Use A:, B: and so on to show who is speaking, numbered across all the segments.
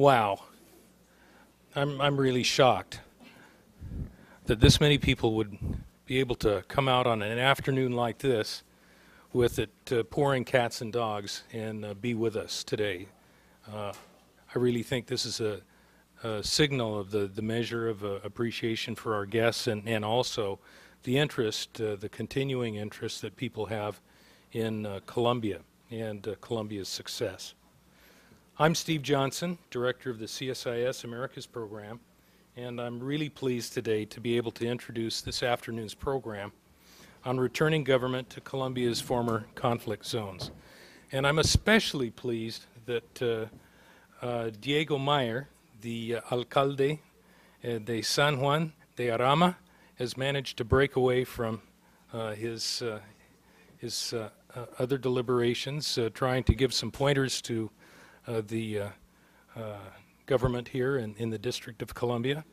A: Wow. I'm, I'm really shocked that this many people would be able to come out on an afternoon like this with it uh, pouring cats and dogs and uh, be with us today. Uh, I really think this is a, a, signal of the, the measure of uh, appreciation for our guests and, and also the interest, uh, the continuing interest that people have in uh, Colombia and Colombia's success. I'm Steve Johnson, Director of the CSIS Americas Program, and I'm really pleased today to be able to introduce this afternoon's program on returning government to Colombia's former conflict zones. And I'm especially pleased that uh, uh, Diego Meyer, the uh, alcalde de San Juan de Arama, has managed to break away from uh, his, uh, his uh, other deliberations, trying to give some pointers to uh, the uh, uh, government here in, in the District of Columbia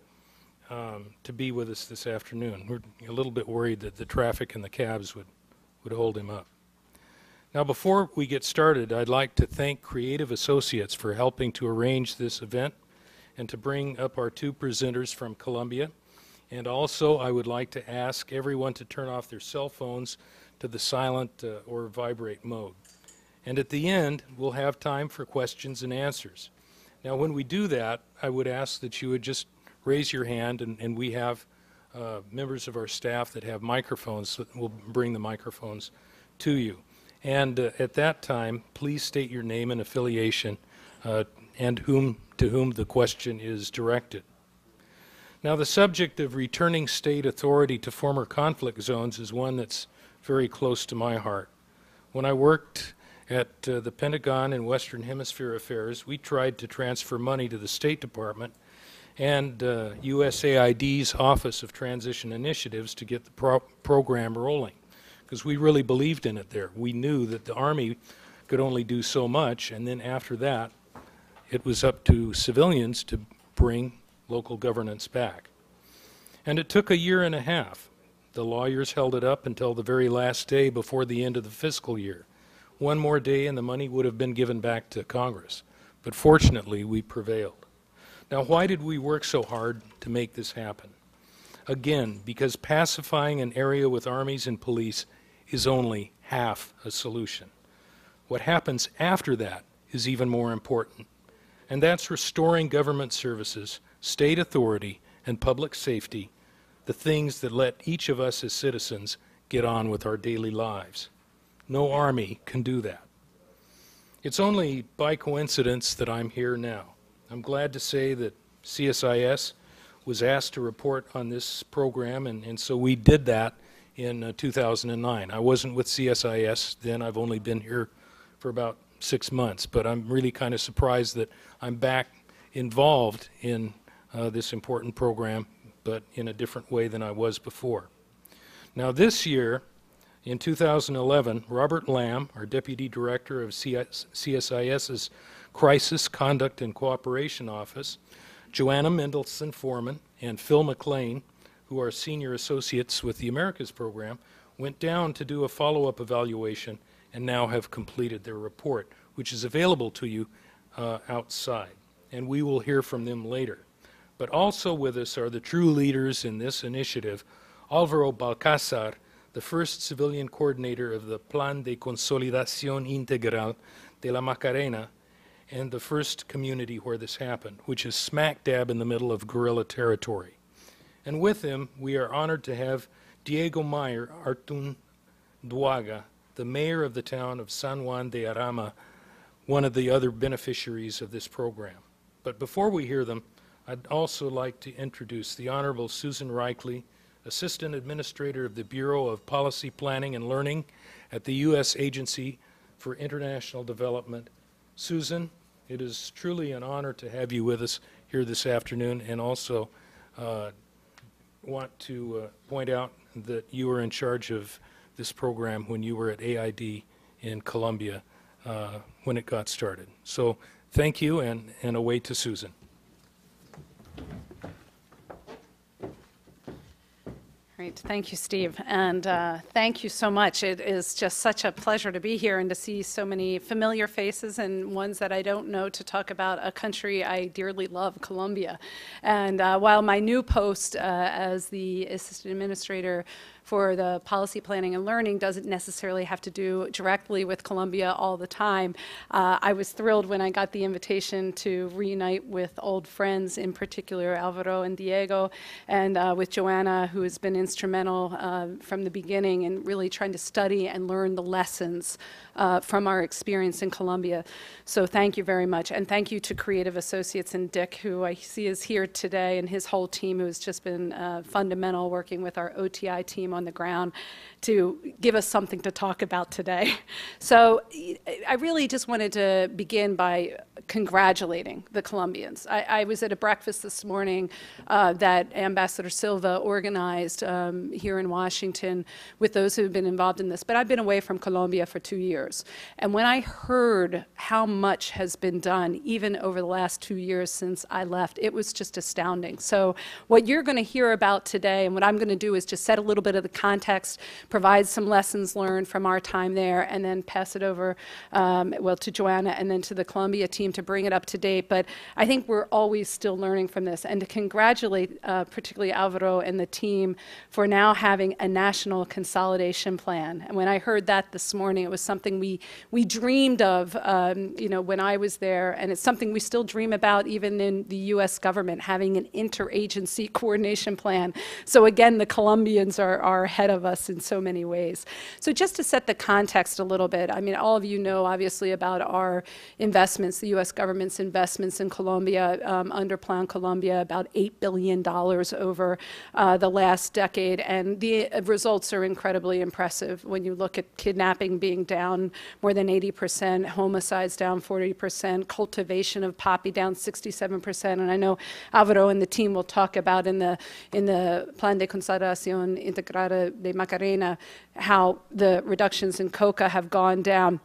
A: um, to be with us this afternoon. We're a little bit worried that the traffic and the cabs would, would hold him up. Now, before we get started, I'd like to thank Creative Associates for helping to arrange this event and to bring up our two presenters from Columbia. And also, I would like to ask everyone to turn off their cell phones to the silent uh, or vibrate mode. And at the end, we'll have time for questions and answers. Now, when we do that, I would ask that you would just raise your hand, and, and we have uh, members of our staff that have microphones we will bring the microphones to you. And uh, at that time, please state your name and affiliation uh, and whom, to whom the question is directed. Now, the subject of returning state authority to former conflict zones is one that's very close to my heart. When I worked at uh, the Pentagon and Western Hemisphere Affairs, we tried to transfer money to the State Department and uh, USAID's Office of Transition Initiatives to get the pro program rolling because we really believed in it there. We knew that the Army could only do so much, and then after that, it was up to civilians to bring local governance back. And it took a year and a half. The lawyers held it up until the very last day before the end of the fiscal year one more day and the money would have been given back to Congress. But fortunately, we prevailed. Now, why did we work so hard to make this happen? Again, because pacifying an area with armies and police is only half a solution. What happens after that is even more important, and that's restoring government services, state authority, and public safety, the things that let each of us as citizens get on with our daily lives. No army can do that. It's only by coincidence that I'm here now. I'm glad to say that CSIS was asked to report on this program, and, and so we did that in uh, 2009. I wasn't with CSIS then, I've only been here for about six months, but I'm really kind of surprised that I'm back involved in uh, this important program, but in a different way than I was before. Now, this year, in 2011, Robert Lamb, our Deputy Director of CSIS's Crisis Conduct and Cooperation Office, Joanna Mendelson Foreman, and Phil McLean, who are senior associates with the Americas program, went down to do a follow-up evaluation and now have completed their report, which is available to you uh, outside. And we will hear from them later. But also with us are the true leaders in this initiative, Alvaro Balcazar the first civilian coordinator of the Plan de Consolidación Integral de la Macarena and the first community where this happened, which is smack dab in the middle of guerrilla territory. And with him, we are honored to have Diego Meyer Artun Duaga, the mayor of the town of San Juan de Arama, one of the other beneficiaries of this program. But before we hear them, I'd also like to introduce the Honorable Susan Reichley, Assistant Administrator of the Bureau of Policy Planning and Learning at the U.S. Agency for International Development. Susan, it is truly an honor to have you with us here this afternoon and also uh, want to uh, point out that you were in charge of this program when you were at AID in Columbia uh, when it got started. So thank you and, and away to Susan.
B: Great. Thank you, Steve. And uh, thank you so much. It is just such a pleasure to be here and to see so many familiar faces and ones that I don't know to talk about a country I dearly love, Colombia. And uh, while my new post uh, as the Assistant Administrator for the policy planning and learning doesn't necessarily have to do directly with Columbia all the time. Uh, I was thrilled when I got the invitation to reunite with old friends, in particular Alvaro and Diego, and uh, with Joanna, who has been instrumental uh, from the beginning in really trying to study and learn the lessons uh, from our experience in Columbia. So thank you very much. And thank you to Creative Associates and Dick, who I see is here today, and his whole team who has just been uh, fundamental working with our OTI team on the ground to give us something to talk about today. So I really just wanted to begin by congratulating the Colombians. I, I was at a breakfast this morning uh, that Ambassador Silva organized um, here in Washington with those who have been involved in this. But I've been away from Colombia for two years. And when I heard how much has been done, even over the last two years since I left, it was just astounding. So what you're going to hear about today and what I'm going to do is just set a little bit of the context, provide some lessons learned from our time there, and then pass it over, um, well, to Joanna and then to the Columbia team to bring it up to date. But I think we're always still learning from this, and to congratulate uh, particularly Alvaro and the team for now having a national consolidation plan. And when I heard that this morning, it was something we we dreamed of, um, you know, when I was there, and it's something we still dream about even in the U.S. government having an interagency coordination plan. So again, the Colombians are, are ahead of us, and so many ways. So just to set the context a little bit, I mean, all of you know obviously about our investments, the U.S. government's investments in Colombia um, under Plan Colombia, about $8 billion over uh, the last decade. And the results are incredibly impressive when you look at kidnapping being down more than 80%, homicides down 40%, cultivation of poppy down 67%. And I know Alvaro and the team will talk about in the, in the Plan de Conservación Integrada de Macarena how the reductions in coca have gone down.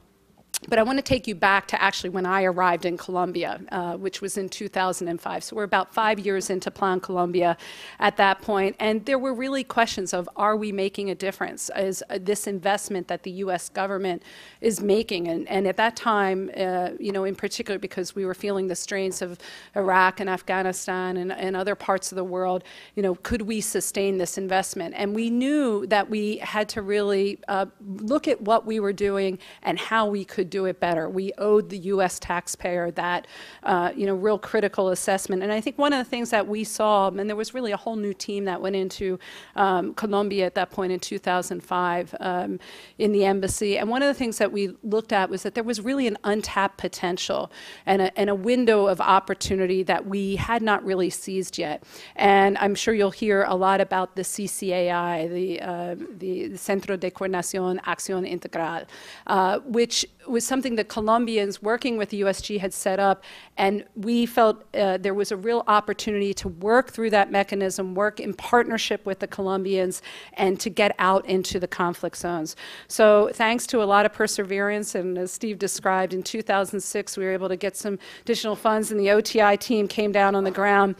B: But I want to take you back to actually when I arrived in Colombia, uh, which was in 2005. So we're about five years into Plan Colombia at that point, and there were really questions of are we making a difference? Is uh, this investment that the U.S. government is making? And, and at that time, uh, you know, in particular because we were feeling the strains of Iraq and Afghanistan and, and other parts of the world, you know, could we sustain this investment? And we knew that we had to really uh, look at what we were doing and how we could do it better. We owed the U.S. taxpayer that, uh, you know, real critical assessment. And I think one of the things that we saw, and there was really a whole new team that went into um, Colombia at that point in 2005 um, in the embassy. And one of the things that we looked at was that there was really an untapped potential and a, and a window of opportunity that we had not really seized yet. And I'm sure you'll hear a lot about the CCAI, the, uh, the Centro de Coordinación Acción Integral, uh, which was something that Colombians working with the USG had set up, and we felt uh, there was a real opportunity to work through that mechanism, work in partnership with the Colombians, and to get out into the conflict zones. So, thanks to a lot of perseverance, and as Steve described, in 2006 we were able to get some additional funds, and the OTI team came down on the ground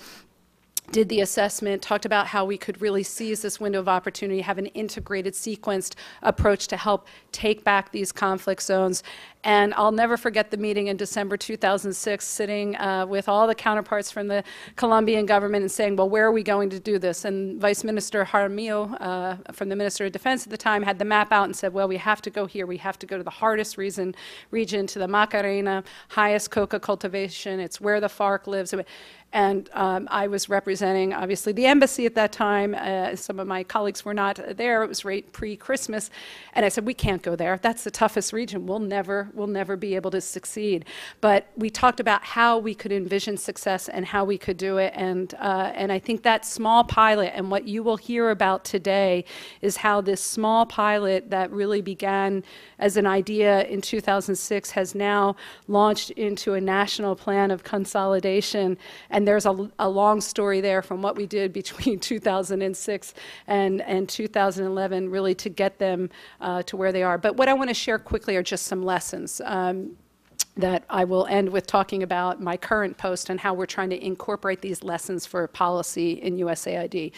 B: did the assessment, talked about how we could really seize this window of opportunity, have an integrated, sequenced approach to help take back these conflict zones, and I'll never forget the meeting in December 2006, sitting uh, with all the counterparts from the Colombian government and saying, well, where are we going to do this? And Vice Minister Jaramillo uh, from the Minister of Defense at the time had the map out and said, well, we have to go here. We have to go to the hardest reason, region, to the Macarena, highest coca cultivation. It's where the FARC lives. And um, I was representing, obviously, the embassy at that time. Uh, some of my colleagues were not there. It was right pre-Christmas. And I said, we can't go there. That's the toughest region. We'll never will never be able to succeed. But we talked about how we could envision success and how we could do it. And, uh, and I think that small pilot and what you will hear about today is how this small pilot that really began as an idea in 2006 has now launched into a national plan of consolidation. And there's a, a long story there from what we did between 2006 and, and 2011 really to get them uh, to where they are. But what I want to share quickly are just some lessons reasons um, that I will end with talking about my current post and how we're trying to incorporate these lessons for policy in USAID.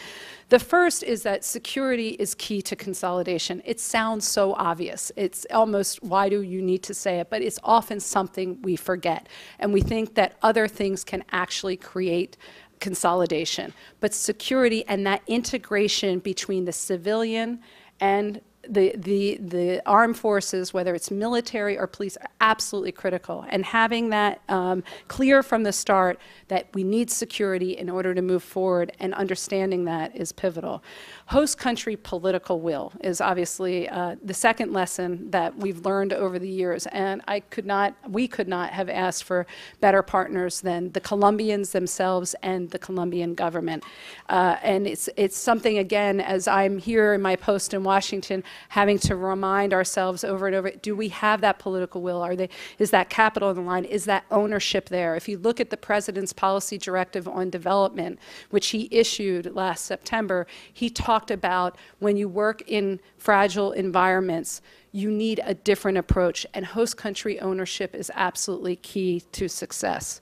B: The first is that security is key to consolidation. It sounds so obvious. It's almost, why do you need to say it? But it's often something we forget. And we think that other things can actually create consolidation. But security and that integration between the civilian and the, the, the armed forces, whether it's military or police, are absolutely critical. And having that um, clear from the start that we need security in order to move forward and understanding that is pivotal host country political will is obviously uh, the second lesson that we've learned over the years. And I could not, we could not have asked for better partners than the Colombians themselves and the Colombian government. Uh, and it's, it's something, again, as I'm here in my post in Washington, having to remind ourselves over and over, do we have that political will? Are they, is that capital in the line? Is that ownership there? If you look at the president's policy directive on development, which he issued last September, he talked talked about when you work in fragile environments, you need a different approach, and host country ownership is absolutely key to success.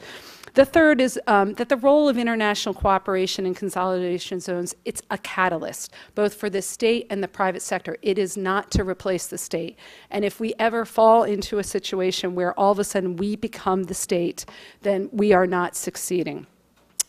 B: The third is um, that the role of international cooperation and consolidation zones, it's a catalyst, both for the state and the private sector. It is not to replace the state. And if we ever fall into a situation where all of a sudden we become the state, then we are not succeeding.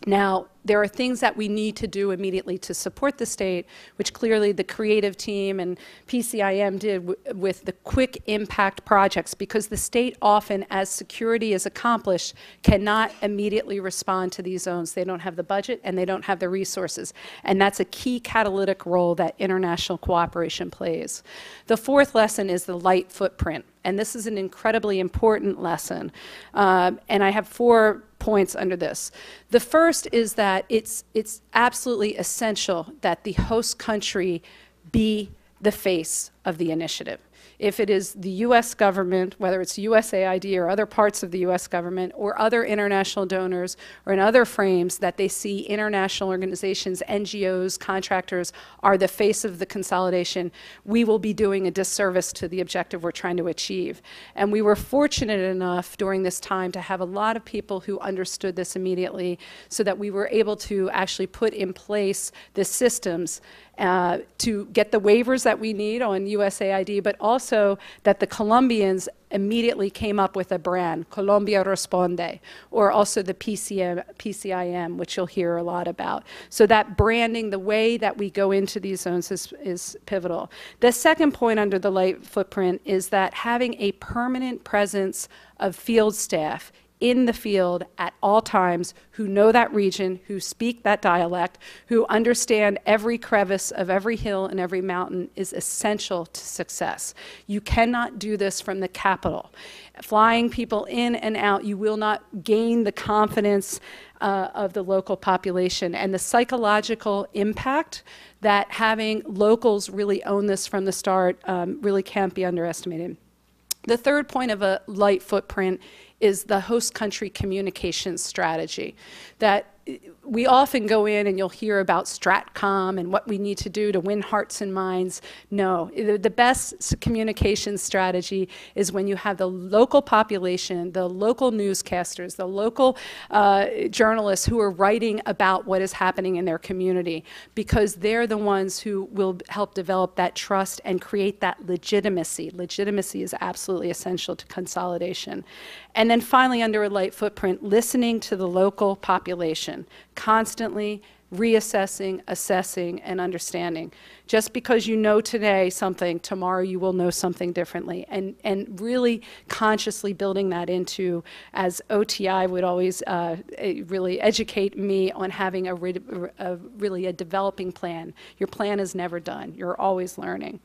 B: Now, there are things that we need to do immediately to support the state, which clearly the creative team and PCIM did with the quick impact projects, because the state often, as security is accomplished, cannot immediately respond to these zones. They don't have the budget and they don't have the resources. And that's a key catalytic role that international cooperation plays. The fourth lesson is the light footprint. And this is an incredibly important lesson. Um, and I have four points under this. The first is that it's, it's absolutely essential that the host country be the face of the initiative if it is the U.S. government, whether it's USAID or other parts of the U.S. government or other international donors or in other frames that they see international organizations, NGOs, contractors are the face of the consolidation, we will be doing a disservice to the objective we're trying to achieve. And we were fortunate enough during this time to have a lot of people who understood this immediately so that we were able to actually put in place the systems uh, to get the waivers that we need on USAID, but also that the Colombians immediately came up with a brand, Colombia Responde, or also the PCM, PCIM, which you'll hear a lot about. So that branding, the way that we go into these zones is, is pivotal. The second point under the light footprint is that having a permanent presence of field staff in the field at all times who know that region, who speak that dialect, who understand every crevice of every hill and every mountain is essential to success. You cannot do this from the capital. Flying people in and out, you will not gain the confidence uh, of the local population and the psychological impact that having locals really own this from the start um, really can't be underestimated. The third point of a light footprint is the host country communication strategy that we often go in and you'll hear about Stratcom and what we need to do to win hearts and minds. No, the best communication strategy is when you have the local population, the local newscasters, the local uh, journalists who are writing about what is happening in their community because they're the ones who will help develop that trust and create that legitimacy. Legitimacy is absolutely essential to consolidation. And then finally, under a light footprint, listening to the local population constantly reassessing, assessing, and understanding. Just because you know today something, tomorrow you will know something differently. And, and really consciously building that into, as OTI would always uh, eh, really educate me on having a, a, really a developing plan. Your plan is never done. You're always learning.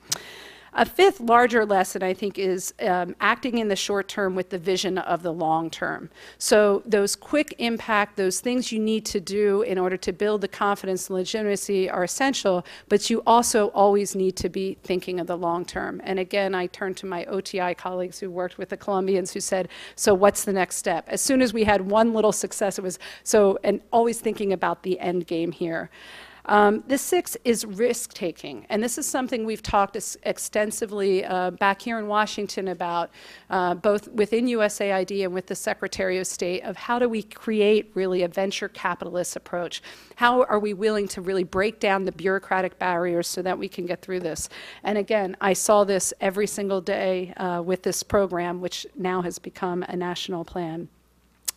B: A fifth larger lesson, I think, is um, acting in the short term with the vision of the long term. So those quick impact, those things you need to do in order to build the confidence and legitimacy are essential, but you also always need to be thinking of the long term. And again, I turn to my OTI colleagues who worked with the Colombians who said, so what's the next step? As soon as we had one little success, it was so, and always thinking about the end game here. Um, the sixth is risk taking, and this is something we've talked extensively uh, back here in Washington about, uh, both within USAID and with the Secretary of State, of how do we create really a venture capitalist approach? How are we willing to really break down the bureaucratic barriers so that we can get through this? And again, I saw this every single day uh, with this program, which now has become a national plan.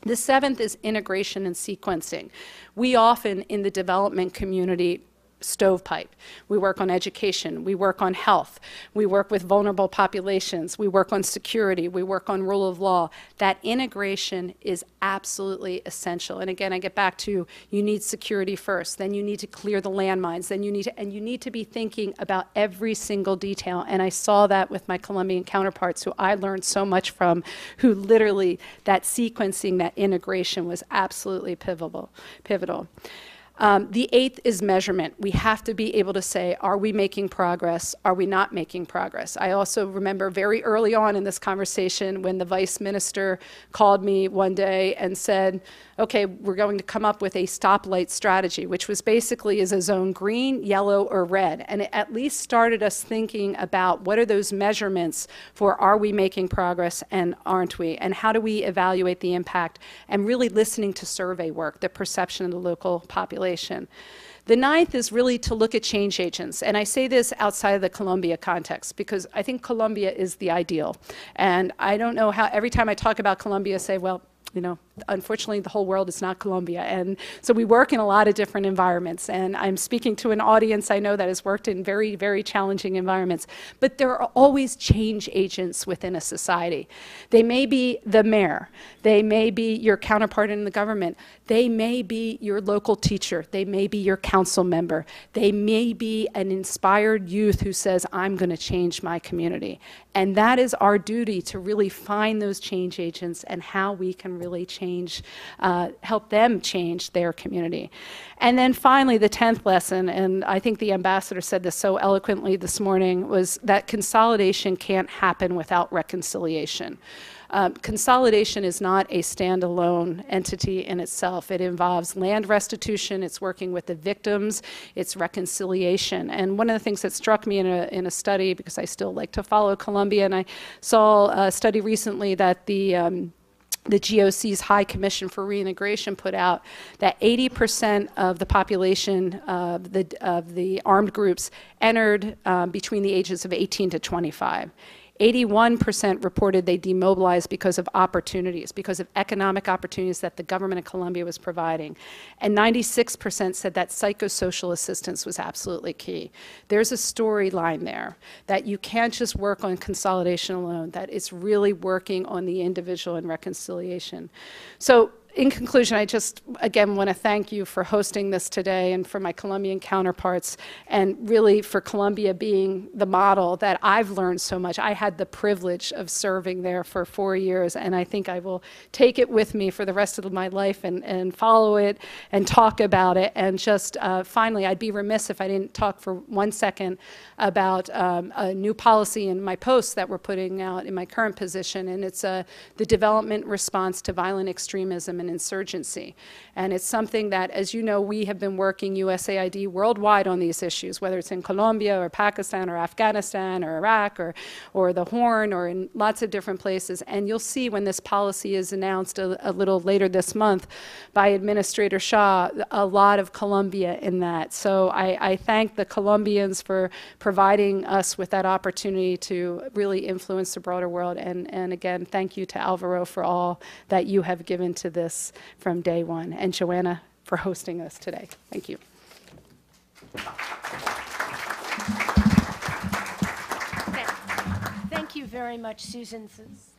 B: The seventh is integration and sequencing. We often in the development community stovepipe. We work on education. We work on health. We work with vulnerable populations. We work on security. We work on rule of law. That integration is absolutely essential. And again, I get back to you need security first, then you need to clear the landmines, then you need to, and you need to be thinking about every single detail. And I saw that with my Colombian counterparts who I learned so much from, who literally that sequencing, that integration was absolutely pivotal. pivotal. Um, the eighth is measurement. We have to be able to say, are we making progress? Are we not making progress? I also remember very early on in this conversation when the vice minister called me one day and said, okay, we're going to come up with a stoplight strategy, which was basically is a zone green, yellow, or red. And it at least started us thinking about what are those measurements for are we making progress and aren't we? And how do we evaluate the impact? And really listening to survey work, the perception of the local population population. The ninth is really to look at change agents. And I say this outside of the Colombia context because I think Colombia is the ideal. And I don't know how every time I talk about Colombia, I say, well, you know, unfortunately, the whole world is not Colombia. And so we work in a lot of different environments. And I'm speaking to an audience I know that has worked in very, very challenging environments. But there are always change agents within a society. They may be the mayor, they may be your counterpart in the government, they may be your local teacher, they may be your council member, they may be an inspired youth who says, I'm going to change my community. And that is our duty to really find those change agents and how we can really change, uh, help them change their community. And then finally, the 10th lesson, and I think the ambassador said this so eloquently this morning, was that consolidation can't happen without reconciliation. Um, consolidation is not a standalone entity in itself. It involves land restitution, it's working with the victims, it's reconciliation. And one of the things that struck me in a, in a study, because I still like to follow Colombia, and I saw a study recently that the um, the GOC's High Commission for Reintegration put out that 80% of the population of the, of the armed groups entered um, between the ages of 18 to 25. 81% reported they demobilized because of opportunities, because of economic opportunities that the government of Colombia was providing. And 96% said that psychosocial assistance was absolutely key. There's a storyline there that you can't just work on consolidation alone, that it's really working on the individual and reconciliation. So in conclusion, I just again want to thank you for hosting this today and for my Colombian counterparts, and really for Colombia being the model that I've learned so much. I had the privilege of serving there for four years, and I think I will take it with me for the rest of my life and, and follow it and talk about it. And just uh, finally, I'd be remiss if I didn't talk for one second about um, a new policy in my post that we're putting out in my current position, and it's uh, the development response to violent extremism an insurgency. And it's something that, as you know, we have been working USAID worldwide on these issues, whether it's in Colombia or Pakistan or Afghanistan or Iraq or, or the Horn or in lots of different places. And you'll see when this policy is announced a, a little later this month by Administrator Shah, a lot of Colombia in that. So I, I thank the Colombians for providing us with that opportunity to really influence the broader world. And, and again, thank you to Alvaro for all that you have given to this this from day one. And Joanna for hosting us today. Thank you.
C: Thank you very much, Susan,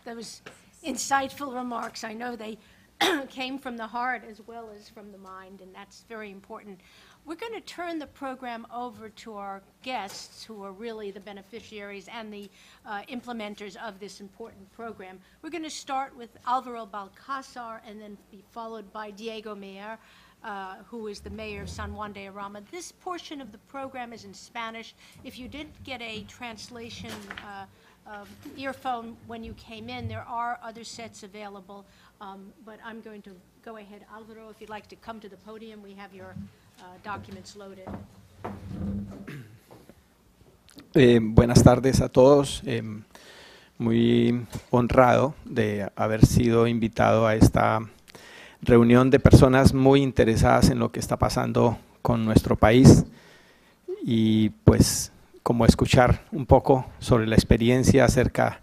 C: those insightful remarks. I know they came from the heart as well as from the mind, and that's very important. We're going to turn the program over to our guests, who are really the beneficiaries and the uh, implementers of this important program. We're going to start with Alvaro Balcazar and then be followed by Diego Mayer, uh, who is the mayor of San Juan de Arama. This portion of the program is in Spanish. If you did get a translation uh, um, earphone when you came in, there are other sets available, um, but I'm going to go ahead. Alvaro, if you'd like to come to the podium, we have your Uh,
D: eh, buenas tardes a todos. Eh, muy honrado de haber sido invitado a esta reunión de personas muy interesadas en lo que está pasando con nuestro país y pues como escuchar un poco sobre la experiencia acerca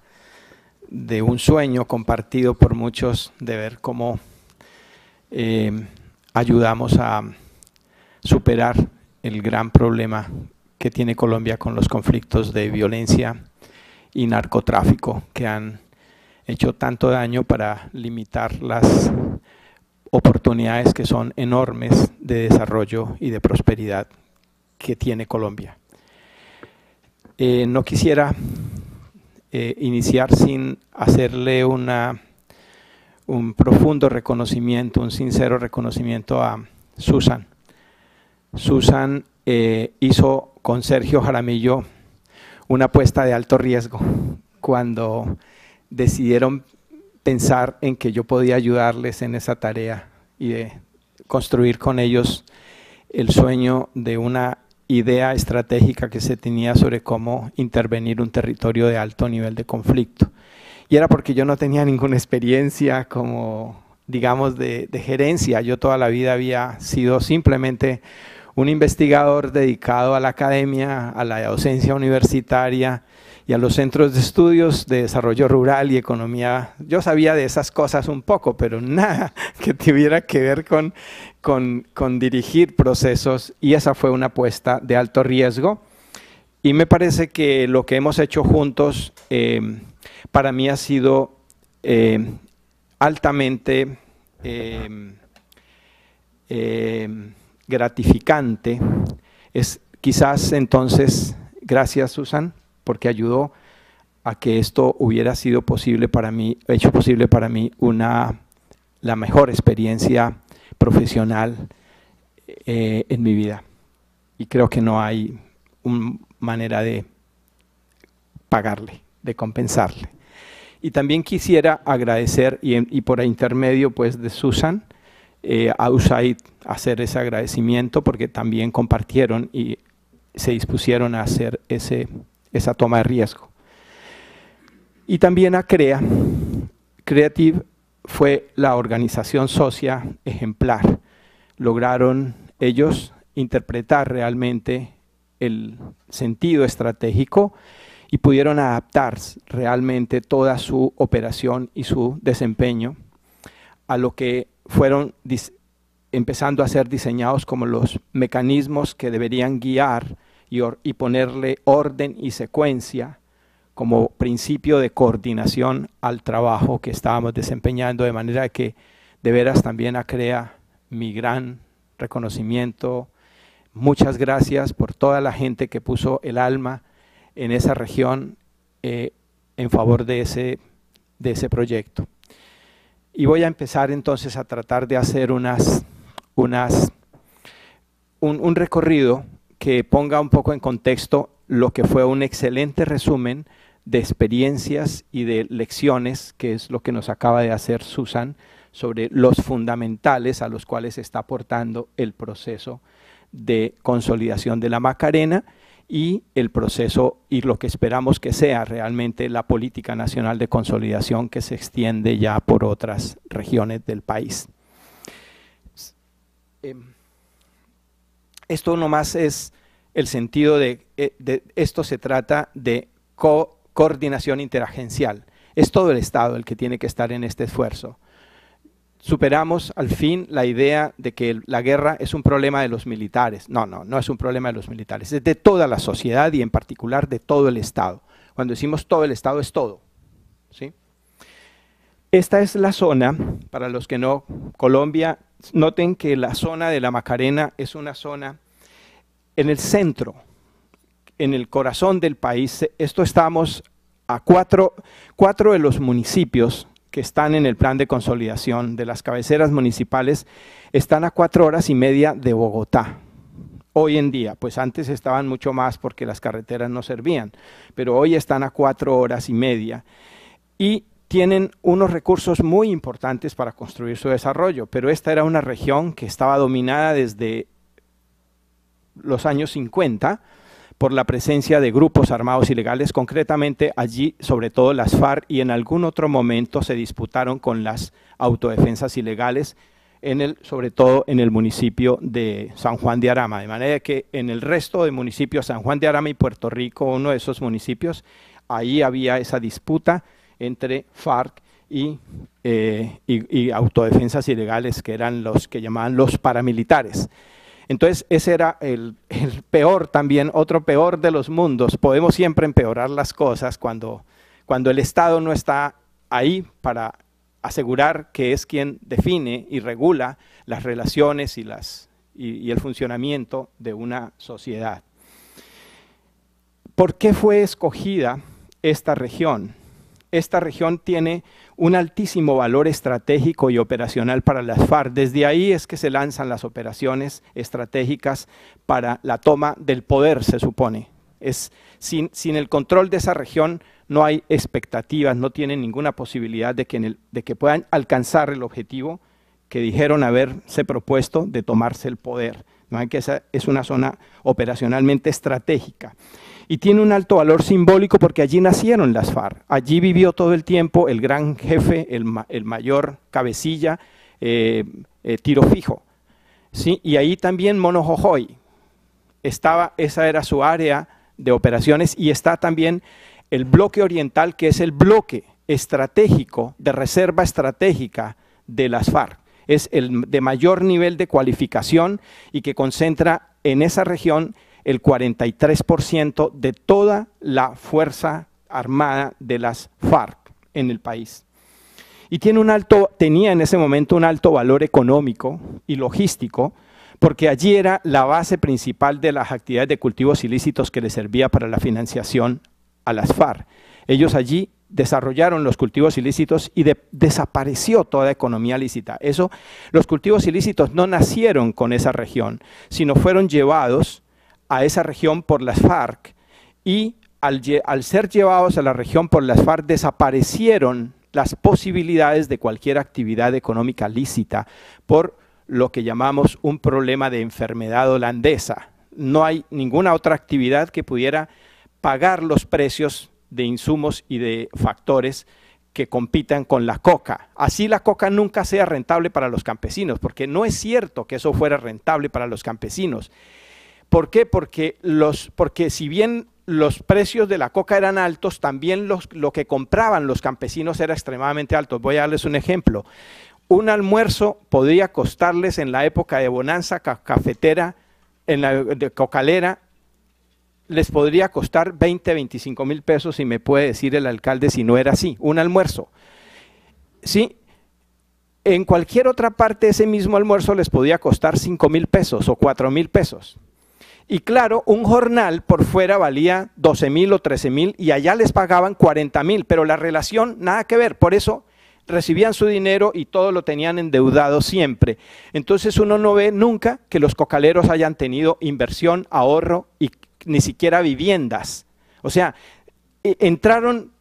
D: de un sueño compartido por muchos de ver cómo eh, ayudamos a superar el gran problema que tiene Colombia con los conflictos de violencia y narcotráfico que han hecho tanto daño para limitar las oportunidades que son enormes de desarrollo y de prosperidad que tiene Colombia. Eh, no quisiera eh, iniciar sin hacerle un profundo reconocimiento, un sincero reconocimiento a Susan Susan eh, hizo con Sergio Jaramillo una apuesta de alto riesgo cuando decidieron pensar en que yo podía ayudarles en esa tarea y construir con ellos el sueño de una idea estratégica que se tenía sobre cómo intervenir un territorio de alto nivel de conflicto. Y era porque yo no tenía ninguna experiencia como, digamos, de gerencia. Yo toda la vida había sido simplemente un investigador dedicado a la academia, a la docencia universitaria y a los centros de estudios de desarrollo rural y economía. Yo sabía de esas cosas un poco, pero nada que tuviera que ver con, con, dirigir procesos y esa fue una apuesta de alto riesgo. Y me parece que lo que hemos hecho juntos em, para mí ha sido em, altamente em, gratificante. Es quizás entonces, gracias Susan, porque ayudó a que esto hubiera sido posible para mí, hecho posible para mí una, la mejor experiencia profesional eh, en mi vida. Y creo que no hay una manera de pagarle, de compensarle. Y también quisiera agradecer, y, y por intermedio pues de Susan, eh, a USAID hacer ese agradecimiento porque también compartieron y se dispusieron a hacer ese, esa toma de riesgo. Y también a CREA. Creative fue la organización socia ejemplar. Lograron ellos interpretar realmente el sentido estratégico y pudieron adaptar realmente toda su operación y su desempeño a lo que fueron empezando a ser diseñados como los mecanismos que deberían guiar y, ponerle orden y secuencia como principio de coordinación al trabajo que estábamos desempeñando, de manera que de veras también acrea mi gran reconocimiento. Muchas gracias por toda la gente que puso el alma en esa región eh, en favor de ese proyecto. Y voy a empezar entonces a tratar de hacer unas, unas, un, un recorrido que ponga un poco en contexto lo que fue un excelente resumen de experiencias y de lecciones, que es lo que nos acaba de hacer Susan, sobre los fundamentales a los cuales está aportando el proceso de consolidación de la Macarena y el proceso y lo que esperamos que sea realmente la política nacional de consolidación que se extiende ya por otras regiones del país. Eh, esto no más es el sentido eh, de, esto se trata de coordinación interagencial. Es todo el Estado el que tiene que estar en este esfuerzo superamos al fin la idea de que la guerra es un problema de los militares. No, no, no es un problema de los militares, es de toda la sociedad y en particular de todo el Estado. Cuando decimos todo el Estado es todo. ¿sí? Esta es la zona, para los que no, Colombia, noten que la zona de la Macarena es una zona en el centro, en el corazón del país. Esto estamos a cuatro de los municipios que están en el plan de consolidación de las cabeceras municipales están a cuatro horas y media de Bogotá. Hoy en día, pues antes estaban mucho más porque las carreteras no servían, pero hoy están a cuatro horas y media y tienen unos recursos muy importantes para construir su desarrollo, pero esta era una región que estaba dominada desde los años 50 por la presencia de grupos armados ilegales, concretamente allí sobre todo las FARC y en algún otro momento se disputaron con las autodefensas ilegales, sobre todo en el municipio de San Juan de Arama. De manera que en el resto de municipios, San Juan de Arama y Puerto Rico, uno de esos municipios, ahí había esa disputa entre FARC y, eh, y autodefensas ilegales, que eran los que llamaban los paramilitares. Entonces ese era el, peor también, otro peor de los mundos. Podemos siempre empeorar las cosas cuando, cuando el Estado no está ahí para asegurar que es quien define y regula las relaciones y, y, el funcionamiento de una sociedad. ¿Por qué fue escogida esta región? esta región tiene un altísimo valor estratégico y operacional para las FARC. Desde ahí es que se lanzan las operaciones estratégicas para la toma del poder, se supone. sin, el control de esa región no hay expectativas, no tienen ninguna posibilidad de que, de que puedan alcanzar el objetivo que dijeron haberse propuesto de tomarse el poder. ¿no? Que esa es una zona operacionalmente estratégica y tiene un alto valor simbólico porque allí nacieron las FARC, allí vivió todo el tiempo el gran jefe, el, mayor cabecilla, eh, eh, tiro fijo. ¿sí? Y ahí también Mono estaba, esa era su área de operaciones y está también el bloque oriental que es el bloque estratégico de reserva estratégica de las FARC. Es el de mayor nivel de cualificación y que concentra en esa región el 43% de toda la fuerza armada de las FARC en el país. Y tiene un alto, tenía en ese momento un alto valor económico y logístico, porque allí era la base principal de las actividades de cultivos ilícitos que le servía para la financiación a las FARC. Ellos allí desarrollaron los cultivos ilícitos y desapareció toda economía lícita. Eso, los cultivos ilícitos no nacieron con esa región, sino fueron llevados a esa región por las FARC y al, ser llevados a la región por las FARC desaparecieron las posibilidades de cualquier actividad económica lícita por lo que llamamos un problema de enfermedad holandesa. No hay ninguna otra actividad que pudiera pagar los precios de insumos y de factores que compitan con la coca. Así la coca nunca sea rentable para los campesinos, porque no es cierto que eso fuera rentable para los campesinos. ¿Por qué? Porque, porque si bien los precios de la coca eran altos, también lo que compraban los campesinos era extremadamente alto. Voy a darles un ejemplo. Un almuerzo podría costarles en la época de bonanza cafetera, en la de cocalera, les podría costar 20, 25 mil pesos, si me puede decir el alcalde si no era así, un almuerzo. ¿Sí? En cualquier otra parte ese mismo almuerzo les podía costar 5 mil pesos o 4 mil pesos. Y claro, un jornal por fuera valía 12 mil o 13 mil y allá les pagaban 40 mil, pero la relación nada que ver. Por eso recibían su dinero y todo lo tenían endeudado siempre. Entonces uno no ve nunca que los cocaleros hayan tenido inversión, ahorro y ni siquiera viviendas. O sea, e, entraron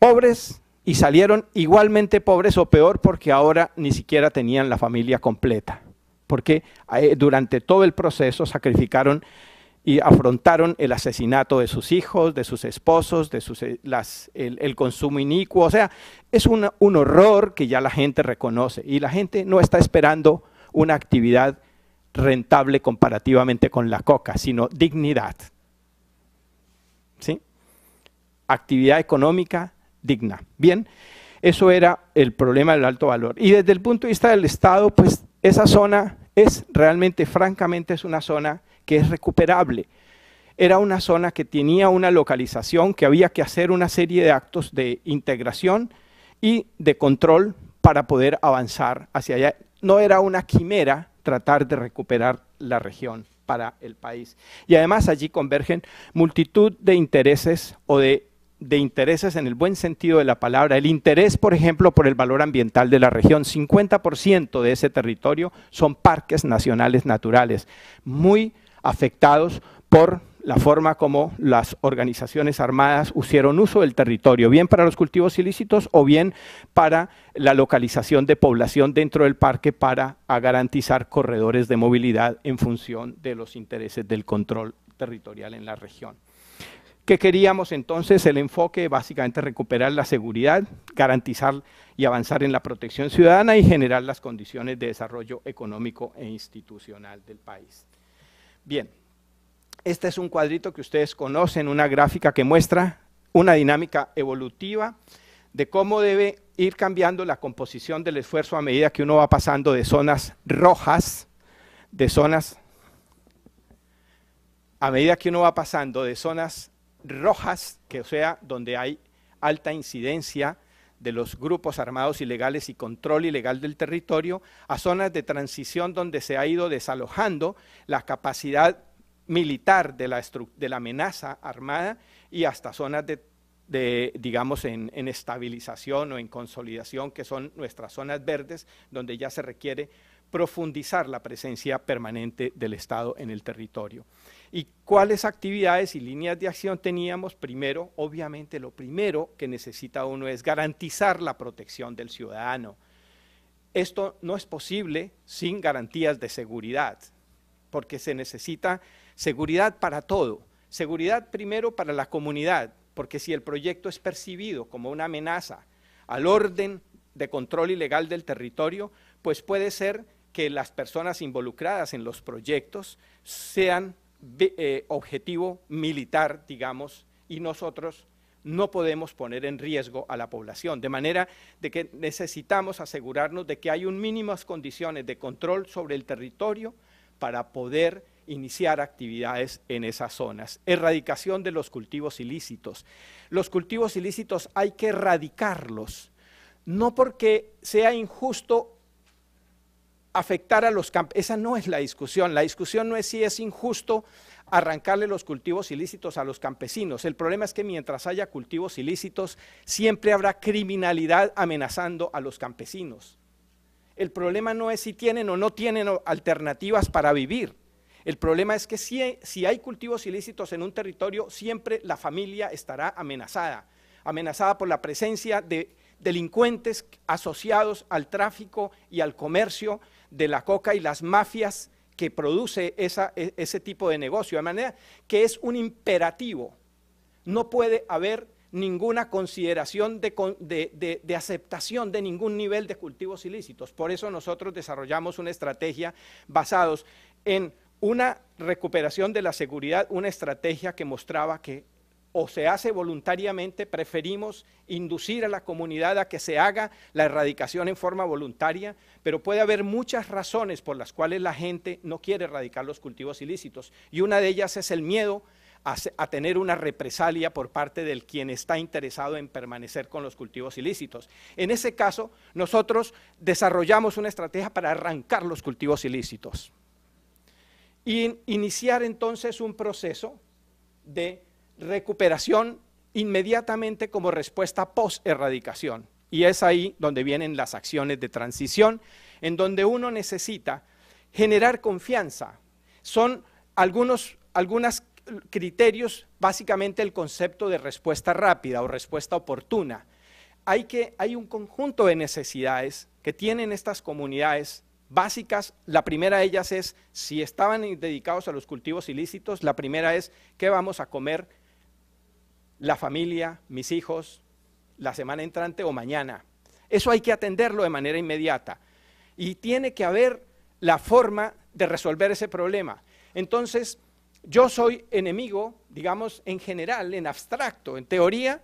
D: pobres y salieron igualmente pobres o peor porque ahora ni siquiera tenían la familia completa porque eh, durante todo el proceso sacrificaron y afrontaron el asesinato de sus hijos, de sus esposos, de sus, eh, el, consumo inicuo. O sea, es un horror que ya la gente reconoce y la gente no está esperando una actividad rentable comparativamente con la coca, sino dignidad. ¿Sí? Actividad económica digna. Bien, eso era el problema del alto valor. Y desde el punto de vista del Estado, pues esa zona es realmente, francamente, es una zona que es recuperable. Era una zona que tenía una localización, que había que hacer una serie de actos de integración y de control para poder avanzar hacia allá. No era una quimera tratar de recuperar la región para el país. Y además allí convergen multitud de intereses o de de intereses en el buen sentido de la palabra. El interés, por ejemplo, por el valor ambiental de la región. 50% de ese territorio son parques nacionales naturales, muy afectados por la forma como las organizaciones armadas hicieron uso del territorio, bien para los cultivos ilícitos o bien para la localización de población dentro del parque para garantizar corredores de movilidad en función de los intereses del control territorial en la región. ¿Qué queríamos entonces? El enfoque básicamente recuperar la seguridad, garantizar y avanzar en la protección ciudadana y generar las condiciones de desarrollo económico e institucional del país. Bien, este es un cuadrito que ustedes conocen, una gráfica que muestra una dinámica evolutiva de cómo debe ir cambiando la composición del esfuerzo a medida que uno va pasando de zonas rojas, de zonas, a medida que uno va pasando de zonas rojas, que o sea, donde hay alta incidencia de los grupos armados ilegales y control ilegal del territorio, a zonas de transición donde se ha ido desalojando la capacidad militar de la, amenaza armada y hasta zonas de, digamos, en estabilización o en consolidación, que son nuestras zonas verdes, donde ya se requiere profundizar la presencia permanente del Estado en el territorio. ¿Y cuáles actividades y líneas de acción teníamos? Primero, obviamente, lo primero que necesita uno es garantizar la protección del ciudadano. Esto no es posible sin garantías de seguridad, porque se necesita seguridad para todo. Seguridad primero para la comunidad, porque si el proyecto es percibido como una amenaza al orden de control ilegal del territorio, pues puede ser que las personas involucradas en los proyectos sean eh, objetivo militar, digamos, y nosotros no podemos poner en riesgo a la población. De manera de que necesitamos asegurarnos de que hay un mínimas condiciones de control sobre el territorio para poder iniciar actividades en esas zonas. Erradicación de los cultivos ilícitos. Los cultivos ilícitos hay que erradicarlos, no porque sea injusto afectar a los campesinos, Esa no es la discusión. La discusión no es si es injusto arrancarle los cultivos ilícitos a los campesinos. El problema es que mientras haya cultivos ilícitos, siempre habrá criminalidad amenazando a los campesinos. El problema no es si tienen o no tienen alternativas para vivir. El problema es que si hay cultivos ilícitos en un territorio, siempre la familia estará amenazada, amenazada por la presencia de delincuentes asociados al tráfico y al comercio de la coca y las mafias que produce e, ese tipo de negocio. De manera que es un imperativo. No puede haber ninguna consideración de, de, aceptación de ningún nivel de cultivos ilícitos. Por eso nosotros desarrollamos una estrategia basados en una recuperación de la seguridad, una estrategia que mostraba que o se hace voluntariamente, preferimos inducir a la comunidad a que se haga la erradicación en forma voluntaria, pero puede haber muchas razones por las cuales la gente no quiere erradicar los cultivos ilícitos y una de ellas es el miedo a, tener una represalia por parte del quien está interesado en permanecer con los cultivos ilícitos. En ese caso, nosotros desarrollamos una estrategia para arrancar los cultivos ilícitos y iniciar entonces un proceso de recuperación inmediatamente como respuesta post-erradicación. Y es ahí donde vienen las acciones de transición, en donde uno necesita generar confianza. Son algunos criterios, básicamente el concepto de respuesta rápida o respuesta oportuna. Hay, que, hay un conjunto de necesidades que tienen estas comunidades básicas. La primera de ellas es, si estaban dedicados a los cultivos ilícitos, la primera es, ¿qué vamos a comer la familia, mis hijos, la semana entrante o mañana. Eso hay que atenderlo de manera inmediata. Y tiene que haber la forma de resolver ese problema. Entonces, yo soy enemigo, digamos, en general, en abstracto, en teoría,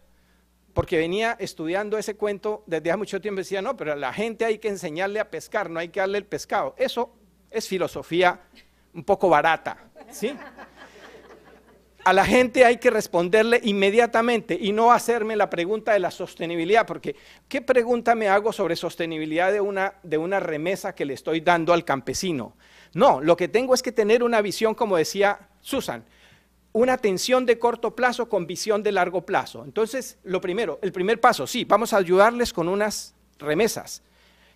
D: porque venía estudiando ese cuento desde hace mucho tiempo y decía, no, pero a la gente hay que enseñarle a pescar, no hay que darle el pescado. Eso es filosofía un poco barata, ¿sí? a la gente hay que responderle inmediatamente y no hacerme la pregunta de la sostenibilidad, porque ¿qué pregunta me hago sobre sostenibilidad de una, de una remesa que le estoy dando al campesino? No, lo que tengo es que tener una visión, como decía Susan, una atención de corto plazo con visión de largo plazo. Entonces, lo primero, el primer paso, sí, vamos a ayudarles con unas remesas,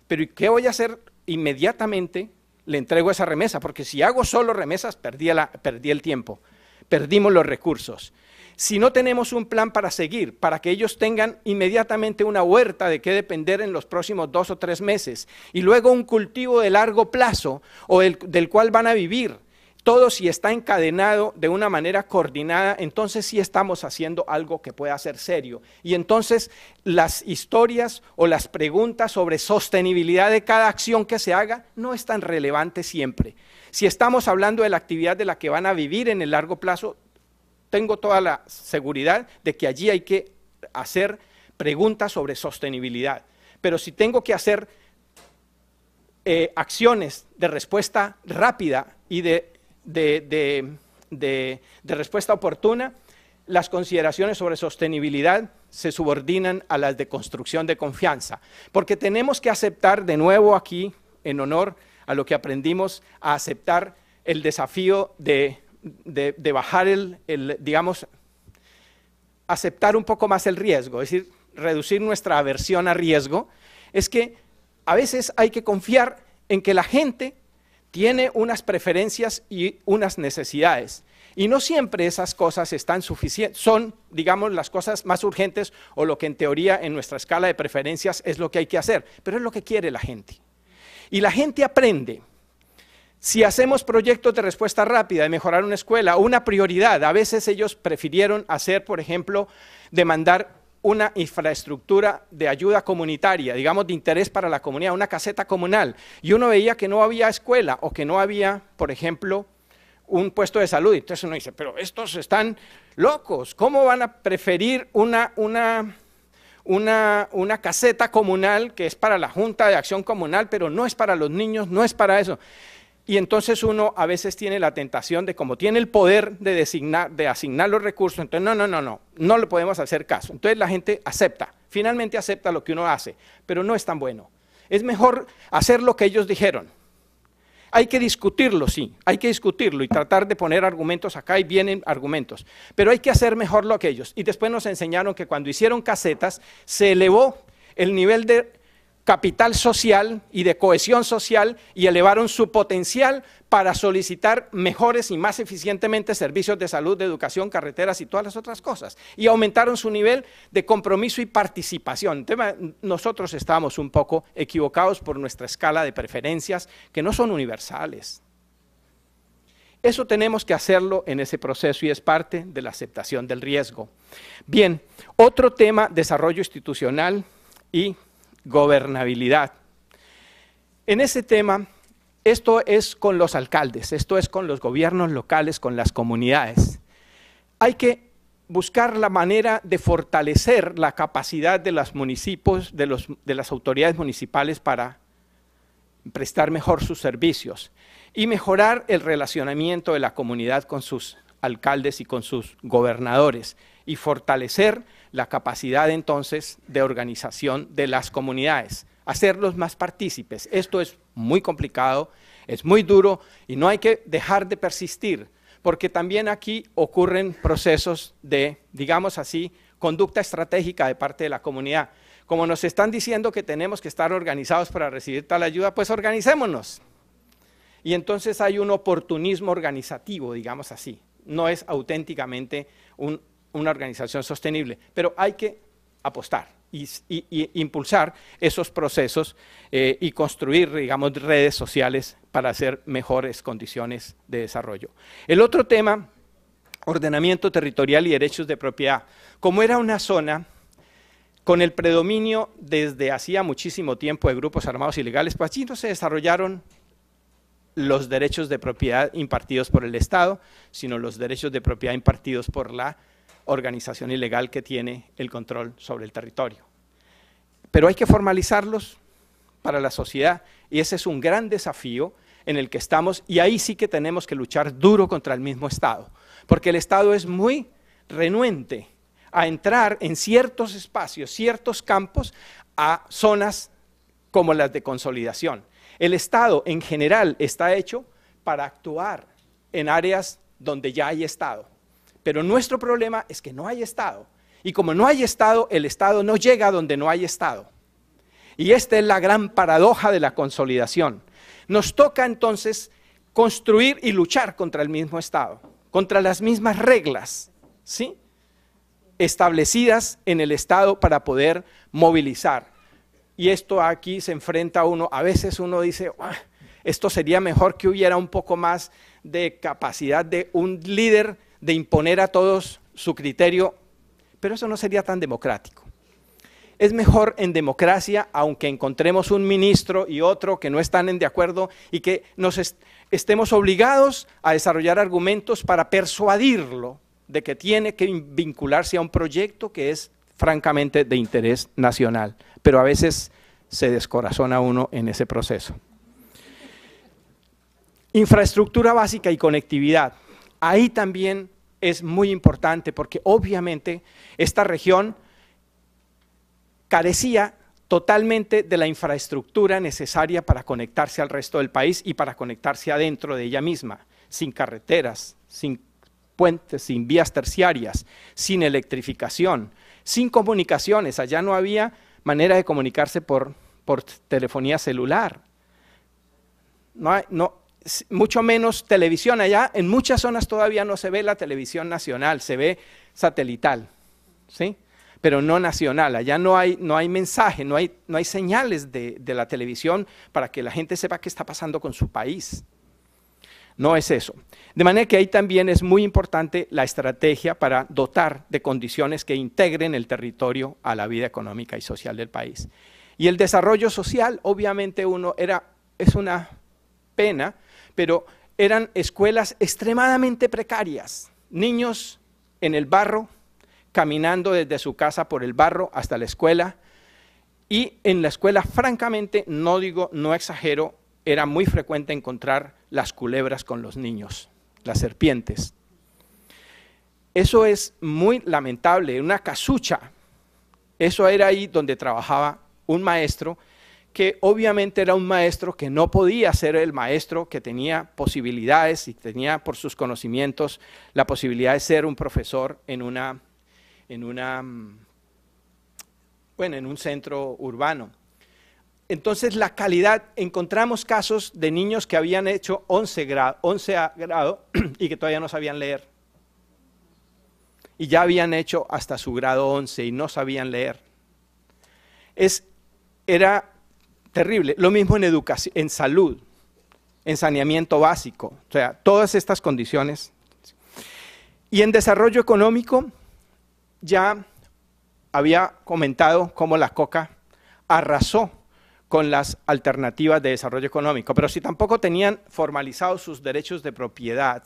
D: pero ¿qué voy a hacer inmediatamente? Le entrego esa remesa, porque si hago solo remesas, perdí el tiempo perdimos los recursos. Si no tenemos un plan para seguir, para que ellos tengan inmediatamente una huerta de qué depender en los próximos dos o tres meses, y luego un cultivo de largo plazo o del cual van a vivir, todo si está encadenado de una manera coordinada, entonces sí estamos haciendo algo que pueda ser serio. Y entonces las historias o las preguntas sobre sostenibilidad de cada acción que se haga no es tan relevante siempre. Si estamos hablando de la actividad de la que van a vivir en el largo plazo, tengo toda la seguridad de que allí hay que hacer preguntas sobre sostenibilidad. Pero si tengo que hacer eh, acciones de respuesta rápida y de de, respuesta oportuna, las consideraciones sobre sostenibilidad se subordinan a las de construcción de confianza, porque tenemos que aceptar de nuevo aquí, en honor a lo que aprendimos, a aceptar el desafío de, bajar el, el, digamos, aceptar un poco más el riesgo, es decir, reducir nuestra aversión a riesgo, es que a veces hay que confiar en que la gente tiene unas preferencias y unas necesidades. Y no siempre esas cosas están suficientes, son, digamos, las cosas más urgentes o lo que en teoría en nuestra escala de preferencias es lo que hay que hacer, pero es lo que quiere la gente. Y la gente aprende. Si hacemos proyectos de respuesta rápida, de mejorar una escuela, una prioridad, a veces ellos prefirieron hacer, por ejemplo, demandar una infraestructura de ayuda comunitaria, digamos de interés para la comunidad, una caseta comunal, y uno veía que no había escuela o que no había, por ejemplo, un puesto de salud. Entonces uno dice, pero estos están locos, ¿cómo van a preferir una, una, una, una, caseta comunal que es para la Junta de Acción Comunal, pero no es para los niños, no es para eso? Y entonces uno a veces tiene la tentación de, como tiene el poder de, designar, de asignar los recursos, entonces no, no, no, no, no le podemos hacer caso. Entonces la gente acepta, finalmente acepta lo que uno hace, pero no es tan bueno. Es mejor hacer lo que ellos dijeron. Hay que discutirlo, sí, hay que discutirlo y tratar de poner argumentos acá y vienen argumentos, pero hay que hacer mejor lo que ellos. Y después nos enseñaron que cuando hicieron casetas se elevó el nivel de capital social y de cohesión social y elevaron su potencial para solicitar mejores y más eficientemente servicios de salud, de educación, carreteras y todas las otras cosas. Y aumentaron su nivel de compromiso y participación. Nosotros estamos un poco equivocados por nuestra escala de preferencias que no son universales. Eso tenemos que hacerlo en ese proceso y es parte de la aceptación del riesgo. Bien, otro tema, desarrollo institucional y gobernabilidad. En ese tema, esto es con los alcaldes, esto es con los gobiernos locales, con las comunidades. Hay que buscar la manera de fortalecer la capacidad de los municipios, de, de las autoridades municipales para prestar mejor sus servicios y mejorar el relacionamiento de la comunidad con sus alcaldes y con sus gobernadores y fortalecer la capacidad entonces de organización de las comunidades, hacerlos más partícipes. Esto es muy complicado, es muy duro y no hay que dejar de persistir, porque también aquí ocurren procesos de, digamos así, conducta estratégica de parte de la comunidad. Como nos están diciendo que tenemos que estar organizados para recibir tal ayuda, pues organizémonos. Y entonces hay un oportunismo organizativo, digamos así. No es auténticamente un una organización sostenible, pero hay que apostar y, impulsar esos procesos eh, y construir, digamos, redes sociales para hacer mejores condiciones de desarrollo. El otro tema, ordenamiento territorial y derechos de propiedad. Como era una zona con el predominio desde hacía muchísimo tiempo de grupos armados ilegales, pues allí no se desarrollaron los derechos de propiedad impartidos por el Estado, sino los derechos de propiedad impartidos por la organización ilegal que tiene el control sobre el territorio. Pero hay que formalizarlos para la sociedad y ese es un gran desafío en el que estamos y ahí sí que tenemos que luchar duro contra el mismo Estado, porque el Estado es muy renuente a entrar en ciertos espacios, ciertos campos, a zonas como las de consolidación. El Estado en general está hecho para actuar en áreas donde ya hay Estado. Pero nuestro problema es que no hay Estado. Y como no hay Estado, el Estado no llega donde no hay Estado. Y esta es la gran paradoja de la consolidación. Nos toca entonces construir y luchar contra el mismo Estado, contra las mismas reglas, ¿sí? Establecidas en el Estado para poder movilizar. Y esto aquí se enfrenta a uno, a veces uno dice, ah, esto sería mejor que hubiera un poco más de capacidad de un líder de imponer a todos su criterio, pero eso no sería tan democrático. Es mejor en democracia, aunque encontremos un ministro y otro que no están en de acuerdo y que nos estemos obligados a desarrollar argumentos para persuadirlo de que tiene que vincularse a un proyecto que es francamente de interés nacional. Pero a veces se descorazona uno en ese proceso. Infraestructura básica y conectividad. Ahí también es muy importante porque obviamente esta región carecía totalmente de la infraestructura necesaria para conectarse al resto del país y para conectarse adentro de ella misma, sin carreteras, sin puentes, sin vías terciarias, sin electrificación, sin comunicaciones. Allá no había manera de comunicarse por, por telefonía celular. No, hay, mucho menos televisión. Allá en muchas zonas todavía no se ve la televisión nacional, se ve satelital, ¿sí? pero no nacional. Allá no hay, no hay mensaje, no hay, no hay señales de, de la televisión para que la gente sepa qué está pasando con su país. No es eso. De manera que ahí también es muy importante la estrategia para dotar de condiciones que integren el territorio a la vida económica y social del país. Y el desarrollo social, obviamente, uno era, es una pena pero eran escuelas extremadamente precarias, niños en el barro, caminando desde su casa por el barro hasta la escuela. Y en la escuela, francamente, no digo, no exagero, era muy frecuente encontrar las culebras con los niños, las serpientes. Eso es muy lamentable, una casucha. Eso era ahí donde trabajaba un maestro que obviamente era un maestro que no podía ser el maestro, que tenía posibilidades y tenía por sus conocimientos la posibilidad de ser un profesor en una, en una, mm, bueno, en un centro urbano. Entonces la calidad, encontramos casos de niños que habían hecho 11 grado, y que todavía no sabían leer. Y ya habían hecho hasta su grado 11 y no sabían leer. Es, era terrible. Lo mismo en educación, en salud, en saneamiento básico, o sea, todas estas condiciones. Y en desarrollo económico, ya había comentado cómo la coca arrasó con las alternativas de desarrollo económico, pero si tampoco tenían formalizado sus derechos de propiedad,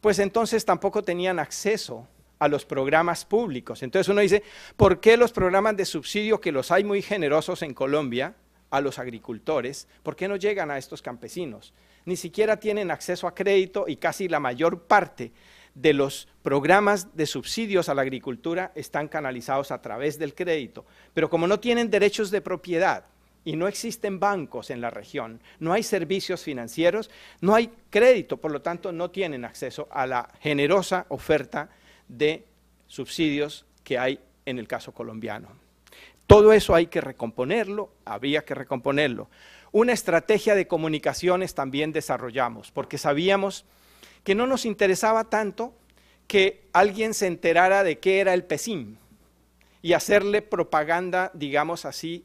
D: pues entonces tampoco tenían acceso a los programas públicos. Entonces uno dice, ¿por qué los programas de subsidio, que los hay muy generosos en Colombia, a los agricultores, ¿por qué no llegan a estos campesinos? Ni siquiera tienen acceso a crédito y casi la mayor parte de los programas de subsidios a la agricultura están canalizados a través del crédito. Pero como no tienen derechos de propiedad, y no existen bancos en la región, no hay servicios financieros, no hay crédito, por lo tanto no tienen acceso a la generosa oferta de subsidios que hay en el caso colombiano. Todo eso hay que recomponerlo, había que recomponerlo. Una estrategia de comunicaciones también desarrollamos, porque sabíamos que no nos interesaba tanto que alguien se enterara de qué era el PESIM y hacerle propaganda, digamos así,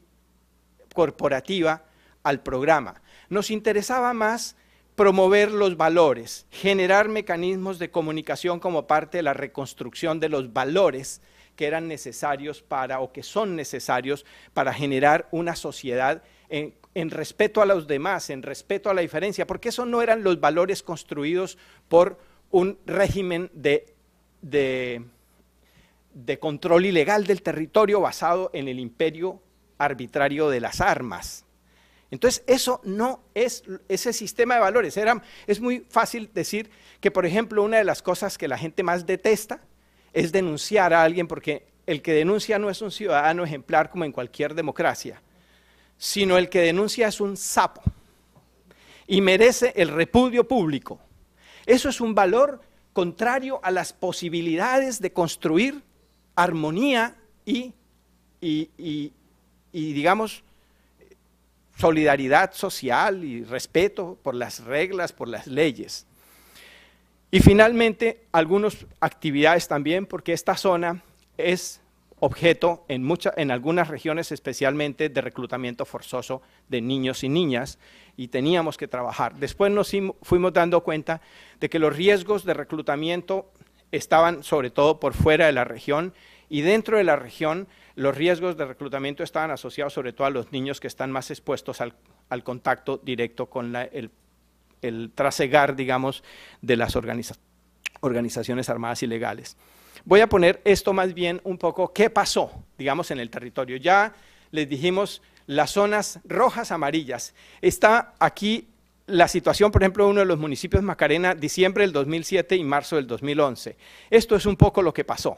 D: corporativa al programa. Nos interesaba más promover los valores, generar mecanismos de comunicación como parte de la reconstrucción de los valores que eran necesarios para o que son necesarios para generar una sociedad en, respeto a los demás, en respeto a la diferencia, porque eso no eran los valores construidos por un régimen de, de, de, control ilegal del territorio basado en el imperio arbitrario de las armas. Entonces, eso no es ese sistema de valores. Era, es muy fácil decir que, por ejemplo, una de las cosas que la gente más detesta es denunciar a alguien porque el que denuncia no es un ciudadano ejemplar como en cualquier democracia, sino el que denuncia es un sapo y merece el repudio público. Eso es un valor contrario a las posibilidades de construir armonía y, y, digamos, solidaridad social y respeto por las reglas, por las leyes. Y finalmente, algunas actividades también, porque esta zona es objeto en, muchas, en algunas regiones especialmente de reclutamiento forzoso de niños y niñas y teníamos que trabajar. Después nos fuimos dando cuenta de que los riesgos de reclutamiento estaban sobre todo por fuera de la región y dentro de la región los riesgos de reclutamiento estaban asociados sobre todo a los niños que están más expuestos al, contacto directo con el el trasegar, digamos, de las organizaciones armadas ilegales. Voy a poner esto más bien un poco qué pasó, digamos, en el territorio. Ya les dijimos las zonas rojas, amarillas. Está aquí la situación, por ejemplo, de uno de los municipios Macarena, diciembre del 2007 y marzo del 2011. Esto es un poco lo que pasó.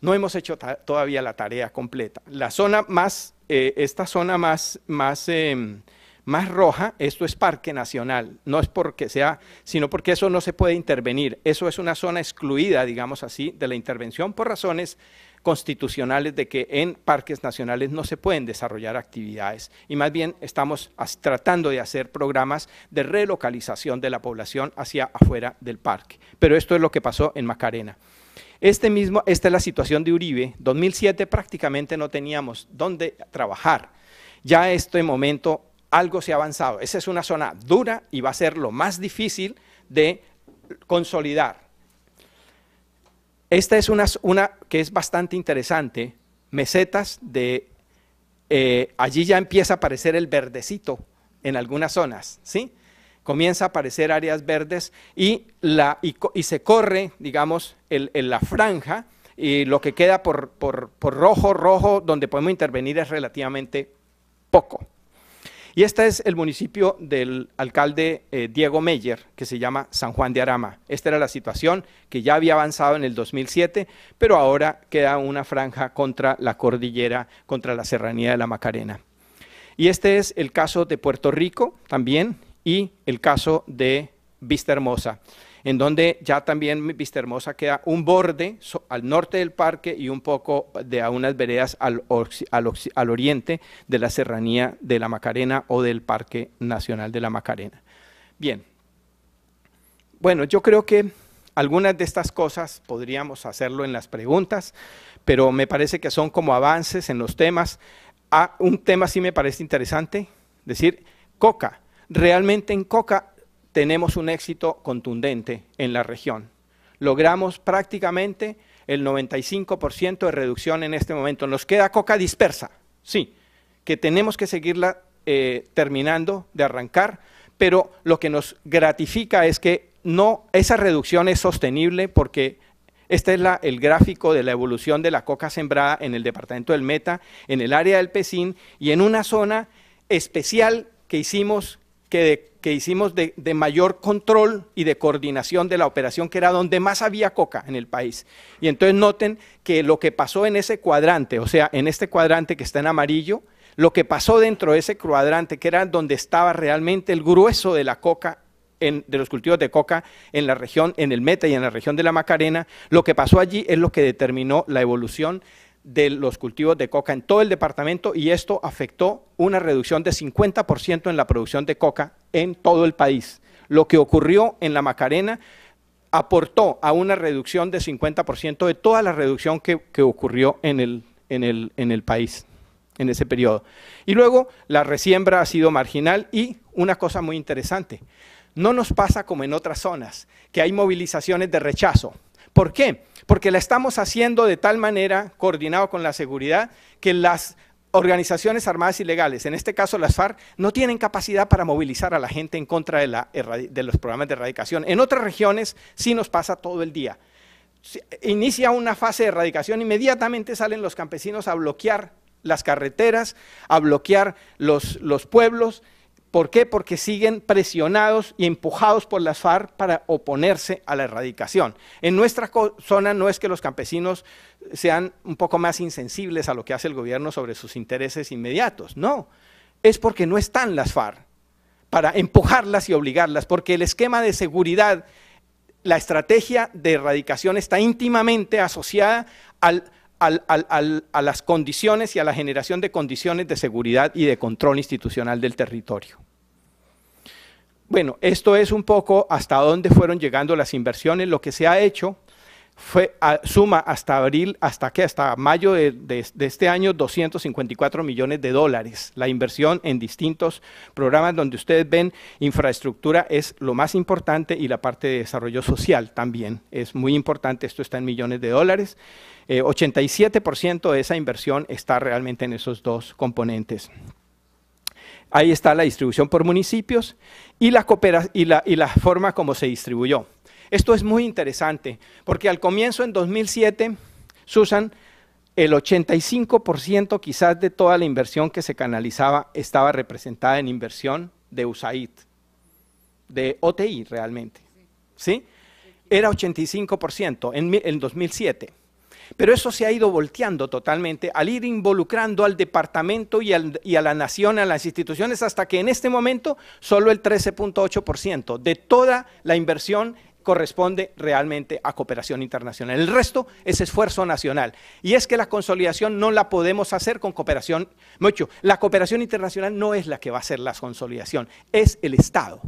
D: No hemos hecho todavía la tarea completa. La zona más, eh, esta zona más, más em, más roja, esto es parque nacional, no es porque sea, sino porque eso no se puede intervenir, eso es una zona excluida, digamos así, de la intervención por razones constitucionales de que en parques nacionales no se pueden desarrollar actividades y más bien estamos tratando de hacer programas de relocalización de la población hacia afuera del parque. Pero esto es lo que pasó en Macarena. Este mismo, esta es la situación de Uribe, 2007 prácticamente no teníamos dónde trabajar. Ya este momento algo se ha avanzado. Esa es una zona dura y va a ser lo más difícil de consolidar. Esta es una, que es bastante interesante, mesetas de... Eh, allí ya empieza a aparecer el verdecito en algunas zonas, ¿sí? Comienza a aparecer áreas verdes y, la, y, se corre, digamos, en la franja y lo que queda por rojo, rojo, donde podemos intervenir es relativamente poco. Y este es el municipio del alcalde eh, Diego Meyer, que se llama San Juan de Arama. Esta era la situación que ya había avanzado en el 2007, pero ahora queda una franja contra la cordillera, contra la serranía de la Macarena. Y este es el caso de Puerto Rico también y el caso de Vista Hermosa en donde ya también Vista Hermosa queda un borde al norte del parque y un poco de a unas veredas al, al, oriente de la serranía de la Macarena o del Parque Nacional de la Macarena. Bien, bueno, yo creo que algunas de estas cosas podríamos hacerlo en las preguntas, pero me parece que son como avances en los temas. Ah, un tema sí me parece interesante, decir, coca. Realmente en coca tenemos un éxito contundente en la región. Logramos prácticamente el 95% de reducción en este momento. Nos queda coca dispersa, sí, que tenemos que seguirla eh, terminando de arrancar, pero lo que nos gratifica es que no, esa reducción es sostenible porque este es la, el gráfico de la evolución de la coca sembrada en el departamento del Meta, en el área del Pesín y en una zona especial que hicimos que, hicimos de, mayor control y de coordinación de la operación, que era donde más había coca en el país. Y entonces noten que lo que pasó en ese cuadrante, o sea, en este cuadrante que está en amarillo, lo que pasó dentro de ese cuadrante, que era donde estaba realmente el grueso de la coca de los cultivos de coca en la región, en el Meta y en la región de la Macarena, lo que pasó allí es lo que determinó la evolución de los cultivos de coca en todo el departamento y esto afectó una reducción de 50% en la producción de coca en todo el país. Lo que ocurrió en la Macarena aportó a una reducción de 50% de toda la reducción que, ocurrió en el, en, el, en el país en ese periodo. Y luego la resiembra ha sido marginal y una cosa muy interesante, no nos pasa como en otras zonas, que hay movilizaciones de rechazo. ¿Por qué? porque la estamos haciendo de tal manera, coordinado con la seguridad, que las organizaciones armadas ilegales, en este caso las FARC, no tienen capacidad para movilizar a la gente en contra de, los programas de erradicación. En otras regiones sí nos pasa todo el día. Inicia una fase de erradicación, inmediatamente salen los campesinos a bloquear las carreteras, a bloquear los pueblos, ¿Por qué? Porque siguen presionados y empujados por las FARC para oponerse a la erradicación. En nuestra zona no es que los campesinos sean un poco más insensibles a lo que hace el gobierno sobre sus intereses inmediatos, no, es porque no están las FARC para empujarlas y obligarlas, porque el esquema de seguridad, la estrategia de erradicación está íntimamente asociada al a las condiciones y a la generación de condiciones de seguridad y de control institucional del territorio. Bueno, esto es un poco hasta dónde fueron llegando las inversiones, lo que se ha hecho fue, suma hasta abril, hasta que hasta mayo de, este año 254 millones de dólares. La inversión en distintos programas donde ustedes ven infraestructura es lo más importante y la parte de desarrollo social también es muy importante. Esto está en millones de dólares. 87% eh, de esa inversión está realmente en esos dos componentes. Ahí está la distribución por municipios y la, y la, y la forma como se distribuyó. Esto es muy interesante, porque al comienzo en 2007, Susan, el 85% quizás de toda la inversión que se canalizaba estaba representada en inversión de USAID, de OTI realmente. ¿Sí? Era 85% en, 2007. Pero eso se ha ido volteando totalmente al ir involucrando al departamento y, y, a la nación, a las instituciones, hasta que en este momento solo el 13.8% de toda la inversión corresponde realmente a cooperación internacional. El resto es esfuerzo nacional. Y es que la consolidación no la podemos hacer con cooperación, mucho, la cooperación internacional no es la que va a hacer la consolidación, es el Estado,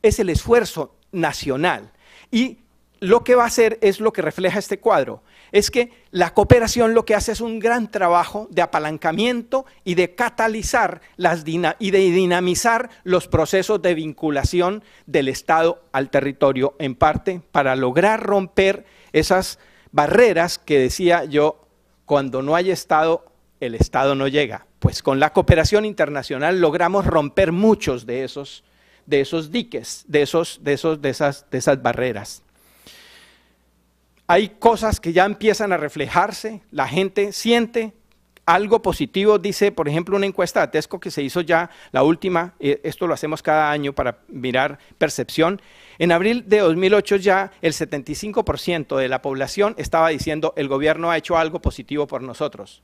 D: es el esfuerzo nacional. Y lo que va a hacer es lo que refleja este cuadro, es que la cooperación lo que hace es un gran trabajo de apalancamiento y de catalizar las y de dinamizar los procesos de vinculación del Estado al territorio, en parte para lograr romper esas barreras que decía yo, cuando no hay Estado, el Estado no llega. Pues con la cooperación internacional logramos romper muchos de esos, de esos diques, de, esos, de, esos, de, esas, de esas barreras hay cosas que ya empiezan a reflejarse, la gente siente algo positivo, dice, por ejemplo, una encuesta de Tesco que se hizo ya, la última, eh, esto lo hacemos cada año para mirar percepción, en abril de 2008 ya el 75% de la población estaba diciendo el gobierno ha hecho algo positivo por nosotros.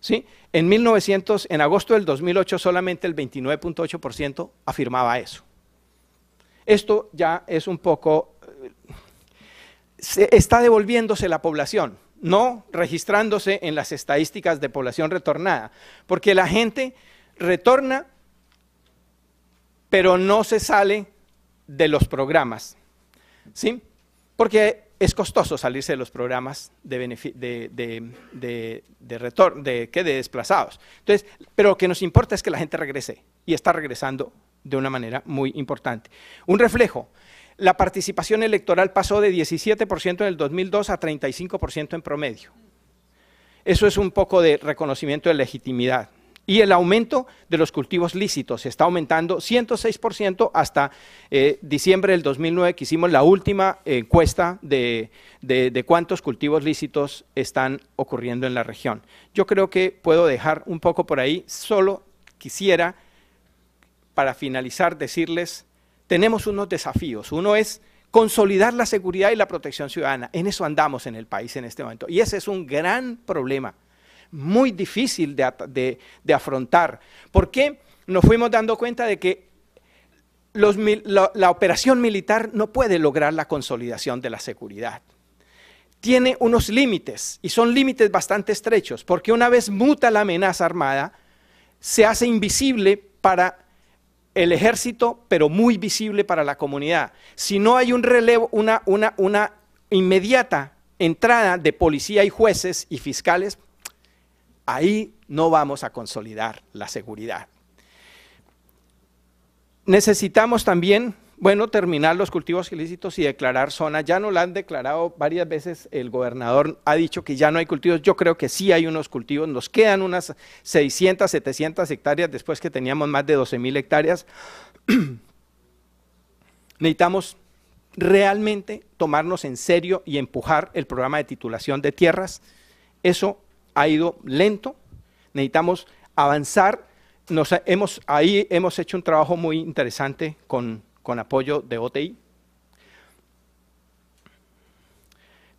D: ¿Sí? En 1900, en agosto del 2008 solamente el 29.8% afirmaba eso. Esto ya es un poco se está devolviéndose la población, no registrándose en las estadísticas de población retornada, porque la gente retorna, pero no se sale de los programas, ¿sí? Porque es costoso salirse de los programas de, de, de, de, ¿qué? de desplazados. Entonces, pero lo que nos importa es que la gente regrese y está regresando de una manera muy importante. Un reflejo, la participación electoral pasó de 17% en el 2002 a 35% en promedio. Eso es un poco de reconocimiento de legitimidad. Y el aumento de los cultivos lícitos está aumentando 106% hasta eh, diciembre del 2009, que hicimos la última eh, encuesta de, de cuántos cultivos lícitos están ocurriendo en la región. Yo creo que puedo dejar un poco por ahí, solo quisiera, para finalizar, decirles tenemos unos desafíos. Uno es consolidar la seguridad y la protección ciudadana. En eso andamos en el país en este momento. Y ese es un gran problema, muy difícil de, de, afrontar. Porque nos fuimos dando cuenta de que la operación militar no puede lograr la consolidación de la seguridad tiene unos límites y son límites bastante estrechos, porque una vez muta la amenaza armada, se hace invisible para el ejército, pero muy visible para la comunidad. Si no hay un relevo, una, una, una inmediata entrada de policía y jueces y fiscales, ahí no vamos a consolidar la seguridad. Necesitamos también bueno, terminar los cultivos ilícitos y declarar zona, Ya no la han declarado varias veces. El gobernador ha dicho que ya no hay cultivos. Yo creo que sí hay unos cultivos. Nos quedan unas 600, 700 hectáreas después que teníamos más de 12 mil hectáreas. Necesitamos realmente tomarnos en serio y empujar el programa de titulación de tierras. Eso ha ido lento. Necesitamos avanzar. Nos hemos, ahí hemos hecho un trabajo muy interesante con con apoyo de OTI.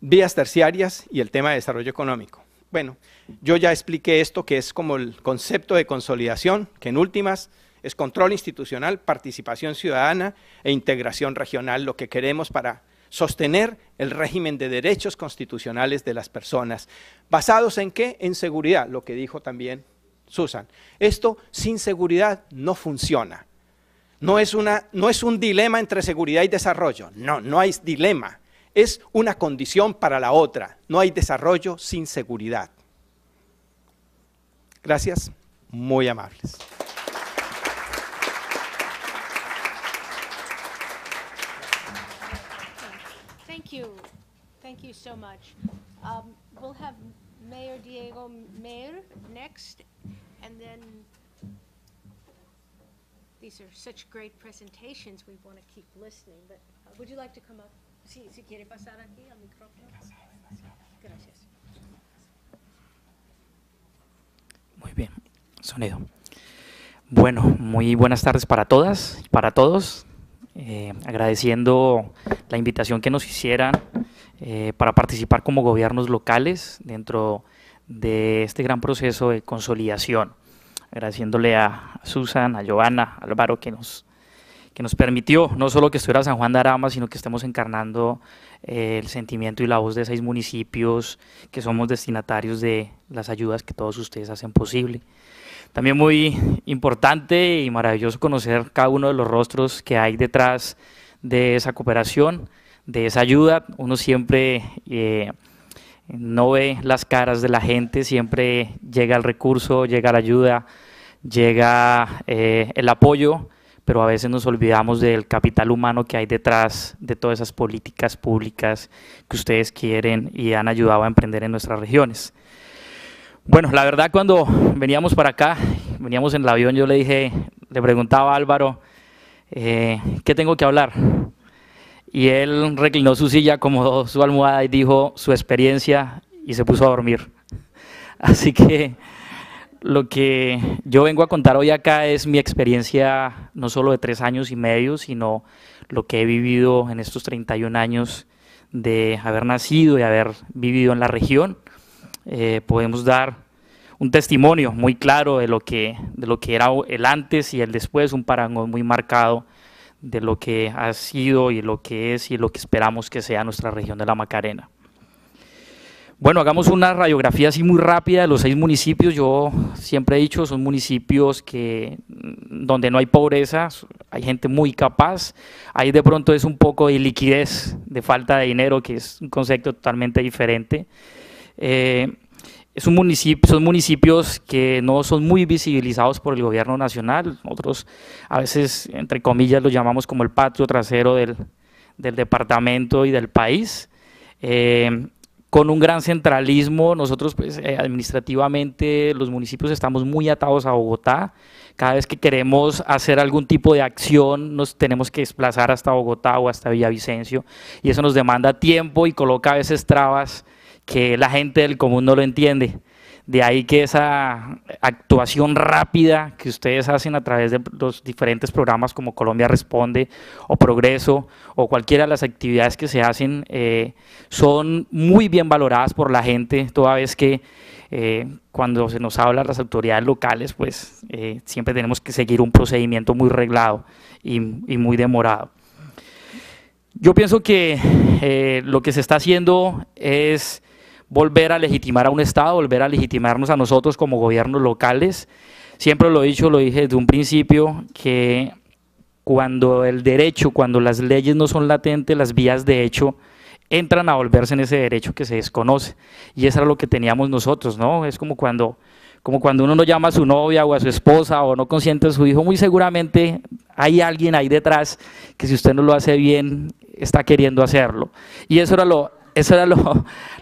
D: Vías terciarias y el tema de desarrollo económico. Bueno, yo ya expliqué esto que es como el concepto de consolidación, que en últimas es control institucional, participación ciudadana e integración regional, lo que queremos para sostener el régimen de derechos constitucionales de las personas. ¿Basados en qué? En seguridad, lo que dijo también Susan. Esto sin seguridad no funciona no es, una, no es un dilema entre seguridad y desarrollo, no, no hay dilema, es una condición para la otra, no hay desarrollo sin seguridad. Gracias, muy amables.
C: Thank you. Thank you so much. Um, Mayor Diego next, and then these are such great presentations, we want to keep listening, but uh, would you like to come up? Si, quiere pasar aquí al micrófono. Gracias.
E: Muy bien, sonido. Bueno, muy buenas tardes para todas y para todos. Eh, agradeciendo la invitación que nos hicieran eh, para participar como gobiernos locales dentro de este gran proceso de consolidación agradeciéndole a Susan, a Giovanna, a Álvaro, que nos, que nos permitió no solo que estuviera San Juan de Arama, sino que estemos encarnando eh, el sentimiento y la voz de seis municipios que somos destinatarios de las ayudas que todos ustedes hacen posible. También muy importante y maravilloso conocer cada uno de los rostros que hay detrás de esa cooperación, de esa ayuda. Uno siempre... Eh, no ve las caras de la gente, siempre llega el recurso, llega la ayuda, llega eh, el apoyo, pero a veces nos olvidamos del capital humano que hay detrás de todas esas políticas públicas que ustedes quieren y han ayudado a emprender en nuestras regiones. Bueno, la verdad cuando veníamos para acá, veníamos en el avión, yo le dije, le preguntaba a Álvaro, eh, ¿qué tengo que hablar? Y él reclinó su silla, como su almohada y dijo su experiencia y se puso a dormir. Así que lo que yo vengo a contar hoy acá es mi experiencia no solo de tres años y medio, sino lo que he vivido en estos 31 años de haber nacido y haber vivido en la región. Eh, podemos dar un testimonio muy claro de lo, que, de lo que era el antes y el después, un parangón muy marcado de lo que ha sido y lo que es y lo que esperamos que sea nuestra región de la Macarena. Bueno, hagamos una radiografía así muy rápida de los seis municipios. Yo siempre he dicho, son municipios que mm, donde no hay pobreza, hay gente muy capaz. Ahí de pronto es un poco de liquidez, de falta de dinero, que es un concepto totalmente diferente. Eh, municipio, son municipios que no son muy visibilizados por el gobierno nacional. Nosotros a veces, entre comillas, lo llamamos como el patio trasero del, departamento y del país. Eh, con un gran centralismo, nosotros pues, eh, administrativamente los municipios estamos muy atados a Bogotá. Cada vez que queremos hacer algún tipo de acción, nos tenemos que desplazar hasta Bogotá o hasta Villavicencio y eso nos demanda tiempo y coloca a veces trabas que la gente del común no lo entiende. De ahí que esa actuación rápida que ustedes hacen a través de los diferentes programas como Colombia Responde o Progreso o cualquiera de las actividades que se hacen eh, son muy bien valoradas por la gente, toda vez que eh, cuando se nos habla a las autoridades locales, pues eh, siempre tenemos que seguir un procedimiento muy reglado y muy demorado. Yo pienso que lo que se está haciendo es volver a legitimar a un Estado, volver a legitimarnos a nosotros como gobiernos locales. Siempre lo he dicho, lo dije desde un principio, que cuando el derecho, cuando las leyes no son latentes, las vías de hecho entran a volverse en ese derecho que se desconoce. Y eso era lo que teníamos nosotros, ¿no? Es como cuando, como cuando uno no llama a su novia o a su esposa o no consiente a su hijo, muy seguramente hay alguien ahí detrás que si usted no lo hace bien, está queriendo hacerlo. Y eso era lo, eso era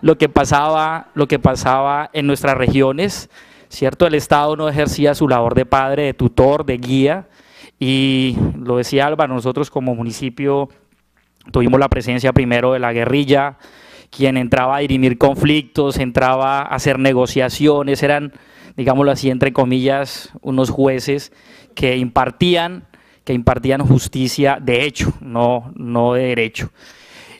E: lo, que pasaba, lo que pasaba en nuestras regiones, ¿cierto? El Estado no ejercía su labor de padre, de tutor, de guía, y lo decía Álvaro, nosotros como municipio tuvimos la presencia primero de la guerrilla, quien entraba a dirimir conflictos, entraba a hacer negociaciones, eran, digámoslo así, entre comillas, unos jueces que impartían, que impartían justicia de hecho, no, no de derecho.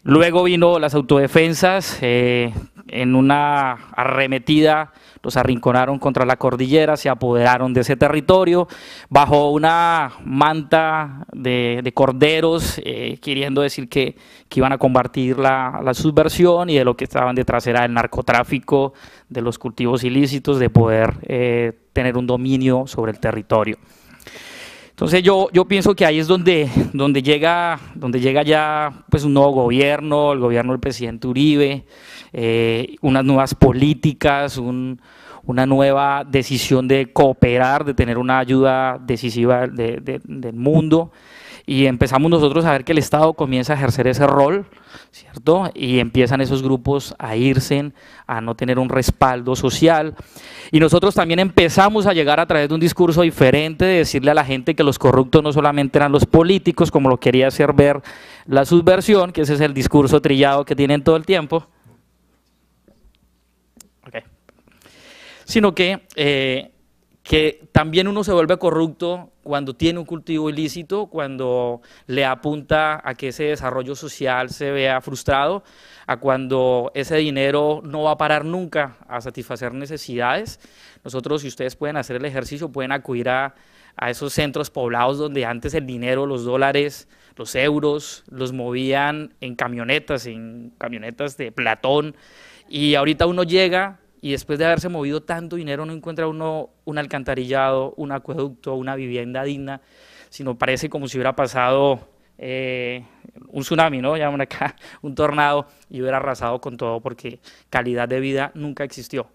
E: Luego vino las autodefensas, eh, en una arremetida los arrinconaron contra la cordillera, se apoderaron de ese territorio, bajo una manta de, corderos, eh, queriendo decir que, iban a combatir la, la, subversión y de lo que estaban detrás era el narcotráfico, de los cultivos ilícitos, de poder eh, tener un dominio sobre el territorio. Entonces yo, yo pienso que ahí es donde, donde, llega, donde llega ya pues, un nuevo gobierno, el gobierno del presidente Uribe, eh, unas nuevas políticas, una nueva decisión de cooperar, de tener una ayuda decisiva del mundo y empezamos nosotros a ver que el Estado comienza a ejercer ese rol, ¿cierto? Y empiezan esos grupos a irse, a no tener un respaldo social. Y nosotros también empezamos a llegar a través de un discurso diferente, de decirle a la gente que los corruptos no solamente eran los políticos, como lo quería hacer ver la subversión, que ese es el discurso trillado que tienen todo el tiempo, sino que... Eh, que también uno se vuelve corrupto cuando tiene un cultivo ilícito, cuando le apunta a que ese desarrollo social se vea frustrado, a cuando ese dinero no va a parar nunca a satisfacer necesidades. Nosotros, si ustedes pueden hacer el ejercicio, pueden acudir a, a esos centros poblados donde antes el dinero, los dólares, los euros, los movían en camionetas, en camionetas de platón. Y ahorita uno llega y después de haberse movido tanto dinero no encuentra uno un alcantarillado, un acueducto, una vivienda digna, sino parece como si hubiera pasado eh, un tsunami, ¿no? Llaman acá un tornado y hubiera arrasado con todo porque calidad de vida nunca existió.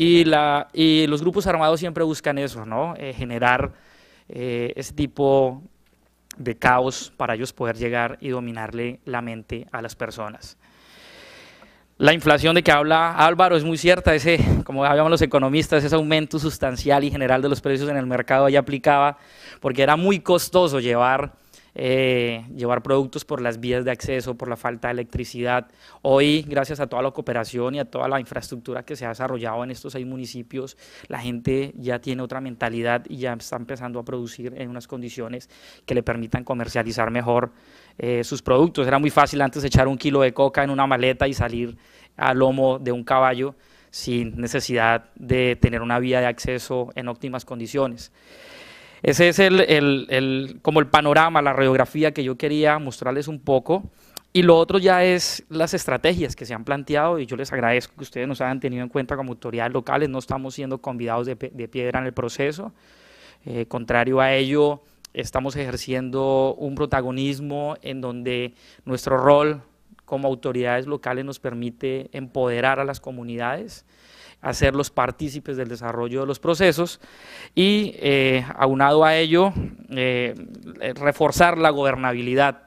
E: Y, los grupos armados siempre buscan eso, ¿no? Eh, generar eh, ese tipo de caos para ellos poder llegar y dominarle la mente a las personas. La inflación de que habla Álvaro es muy cierta, ese, como habíamos los economistas, ese aumento sustancial y general de los precios en el mercado ya aplicaba, porque era muy costoso llevar eh, llevar productos por las vías de acceso, por la falta de electricidad. Hoy, gracias a toda la cooperación y a toda la infraestructura que se ha desarrollado en estos seis municipios, la gente ya tiene otra mentalidad y ya está empezando a producir en unas condiciones que le permitan comercializar mejor eh, sus productos. Era muy fácil antes echar un kilo de coca en una maleta y salir a lomo de un caballo sin necesidad de tener una vía de acceso en óptimas condiciones. Ese es el, como el panorama, la radiografía que yo quería mostrarles un poco. Y lo otro ya es las estrategias que se han planteado y yo les agradezco que ustedes nos hayan tenido en cuenta como autoridades locales, no estamos siendo convidados de, piedra en el proceso. Eh, contrario a ello, estamos ejerciendo un protagonismo en donde nuestro rol como autoridades locales nos permite empoderar a las comunidades, los partícipes del desarrollo de los procesos y, eh, aunado a ello, eh, eh, reforzar la gobernabilidad.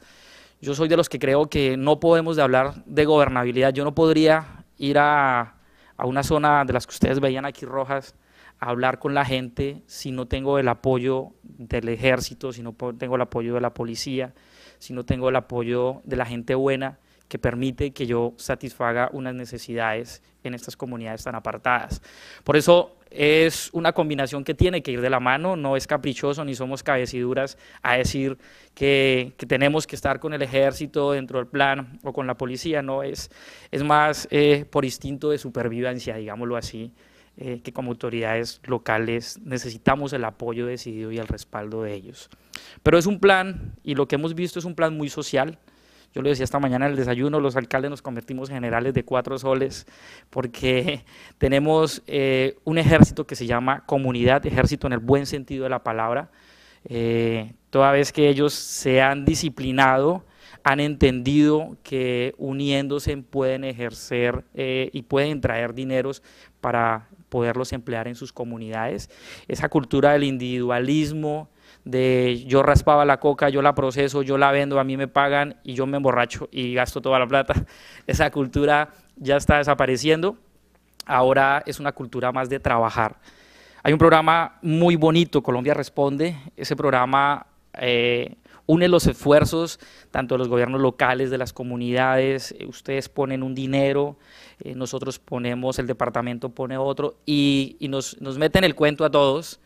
E: Yo soy de los que creo que no podemos hablar de gobernabilidad. Yo no podría ir a, a una zona de las que ustedes veían aquí rojas a hablar con la gente si no tengo el apoyo del ejército, si no tengo el apoyo de la policía, si no tengo el apoyo de la gente buena que permite que yo satisfaga unas necesidades en estas comunidades tan apartadas. Por eso es una combinación que tiene que ir de la mano, no es caprichoso ni somos cabeciduras a decir que, tenemos que estar con el ejército dentro del plan o con la policía, no, es, es más eh, por instinto de supervivencia, digámoslo así, eh, que como autoridades locales necesitamos el apoyo decidido y el respaldo de ellos. Pero es un plan, y lo que hemos visto es un plan muy social, yo lo decía esta mañana en el desayuno, los alcaldes nos convertimos en generales de cuatro soles porque tenemos eh, un ejército que se llama comunidad, ejército en el buen sentido de la palabra. Eh, toda vez que ellos se han disciplinado, han entendido que uniéndose pueden ejercer eh, y pueden traer dineros para poderlos emplear en sus comunidades. Esa cultura del individualismo, de yo raspaba la coca, yo la proceso, yo la vendo, a mí me pagan y yo me emborracho y gasto toda la plata. Esa cultura ya está desapareciendo. Ahora es una cultura más de trabajar. Hay un programa muy bonito, Colombia Responde. Ese programa eh, une los esfuerzos tanto de los gobiernos locales, de las comunidades. Eh, ustedes ponen un dinero, eh, nosotros ponemos, el departamento pone otro y, nos, nos meten el cuento a todos.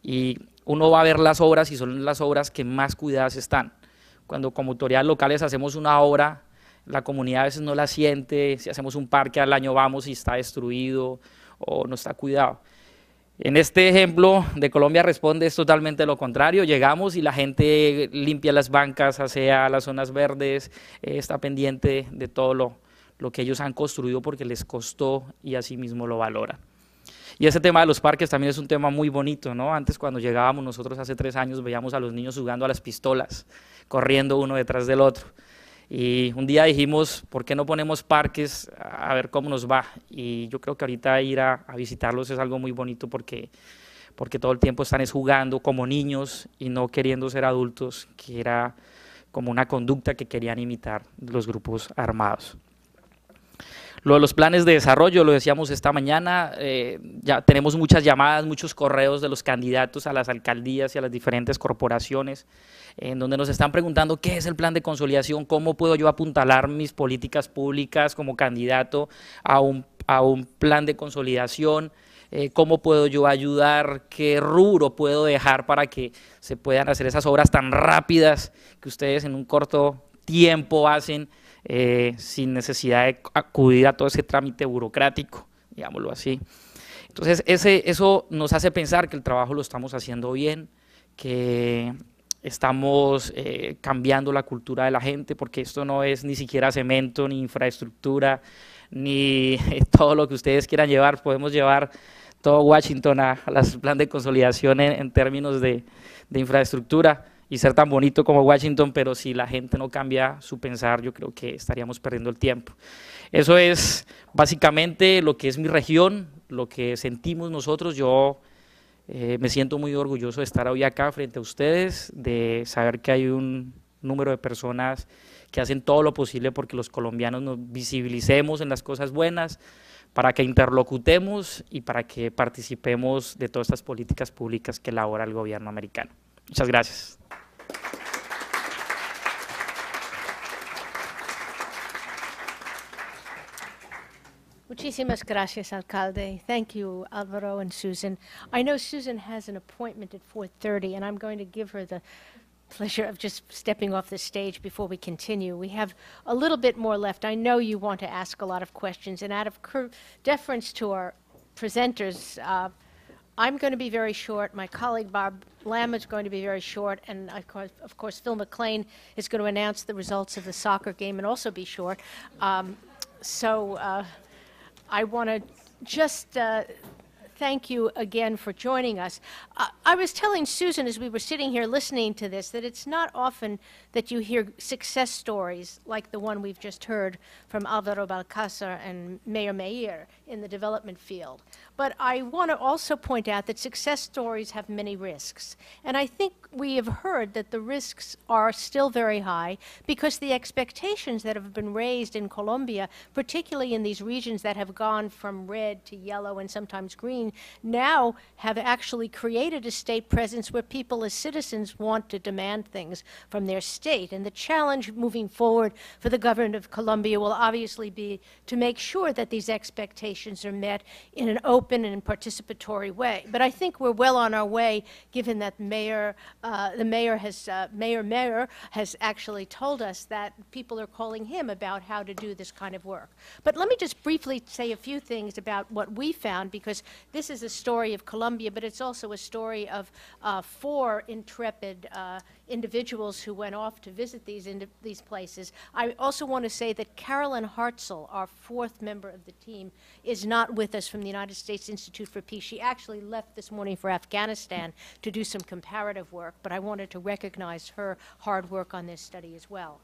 E: Y uno va a ver las obras y son las obras que más cuidadas están. Cuando como autoridades locales hacemos una obra, la comunidad a veces no la siente, si hacemos un parque al año vamos y está destruido o no está cuidado. En este ejemplo de Colombia responde es totalmente lo contrario. Llegamos y la gente limpia las bancas, a las zonas verdes, eh, está pendiente de todo lo, lo que ellos han construido porque les costó y asimismo lo valora. Y ese tema de los parques también es un tema muy bonito, ¿no? Antes cuando llegábamos nosotros hace tres años veíamos a los niños jugando a las pistolas, corriendo uno detrás del otro. Y un día dijimos, ¿por qué no ponemos parques a ver cómo nos va? Y yo creo que ahorita ir a, visitarlos es algo muy bonito porque porque todo el tiempo están jugando como niños y no queriendo ser adultos, que era como una conducta que querían imitar los grupos armados. Lo de los planes de desarrollo, lo decíamos esta mañana, eh, ya tenemos muchas llamadas, muchos correos de los candidatos a las alcaldías y a las diferentes corporaciones, en donde nos están preguntando qué es el plan de consolidación, cómo puedo yo apuntalar mis políticas públicas como candidato a un, plan de consolidación. Eh, cómo puedo yo ayudar, qué rubro puedo dejar para que se puedan hacer esas obras tan rápidas que ustedes en un corto tiempo hacen eh, sin necesidad de acudir a todo ese trámite burocrático, digámoslo así. Entonces, ese, eso nos hace pensar que el trabajo lo estamos haciendo bien, que estamos eh, cambiando la cultura de la gente, porque esto no es ni siquiera cemento, ni infraestructura, ni todo lo que ustedes quieran llevar. Podemos llevar todo Washington a, a las plan de consolidación en, términos de infraestructura y ser tan bonito como Washington, pero si la gente no cambia su pensar, yo creo que estaríamos perdiendo el tiempo. Eso es básicamente lo que es mi región, lo que sentimos nosotros. Yo eh, me siento muy orgulloso de estar hoy acá frente a ustedes, de saber que hay un número de personas que hacen todo lo posible porque los colombianos nos visibilicemos en las cosas buenas, para que interlocutemos y para que participemos de todas estas políticas públicas que elabora el gobierno americano. Muchas gracias.
C: Muchísimas gracias, alcalde. Thank you, Alvaro and Susan. I know Susan has an appointment at 4:30, and I'm going to give her the pleasure of just stepping off the stage before we continue. We have a little bit more left. I know you want to ask a lot of questions, and out of deference to our presenters, uh, I'm going to be very short. My colleague Bob Lamb is going to be very short. And of course, of course Phil McLean is going to announce the results of the soccer game and also be short. Um, so uh, I want to just uh, thank you again for joining us. Uh, I was telling Susan as we were sitting here listening to this that it's not often that you hear success stories like the one we've just heard from Alvaro Balcázar and Mayor Meir in the development field. But I want to also point out that success stories have many risks. And I think we have heard that the risks are still very high because the expectations that have been raised in Colombia, particularly in these regions that have gone from red to yellow and sometimes green, now have actually created a state presence where people as citizens want to demand things from their state. And the challenge moving forward for the government of Colombia will obviously be to make sure that these expectations are met in an open and participatory way. But I think we're well on our way, given that mayor, uh, the mayor has, uh, Mayor Mayor has actually told us that people are calling him about how to do this kind of work. But let me just briefly say a few things about what we found, because this is a story of Columbia, but it's also a story of uh, four intrepid uh, individuals who went off to visit these, these places. I also want to say that Carolyn Hartzell, our fourth member of the team, is not with us from the United States Institute for Peace. She actually left this morning for Afghanistan to do some comparative work, but I wanted to recognize her hard work on this study as well.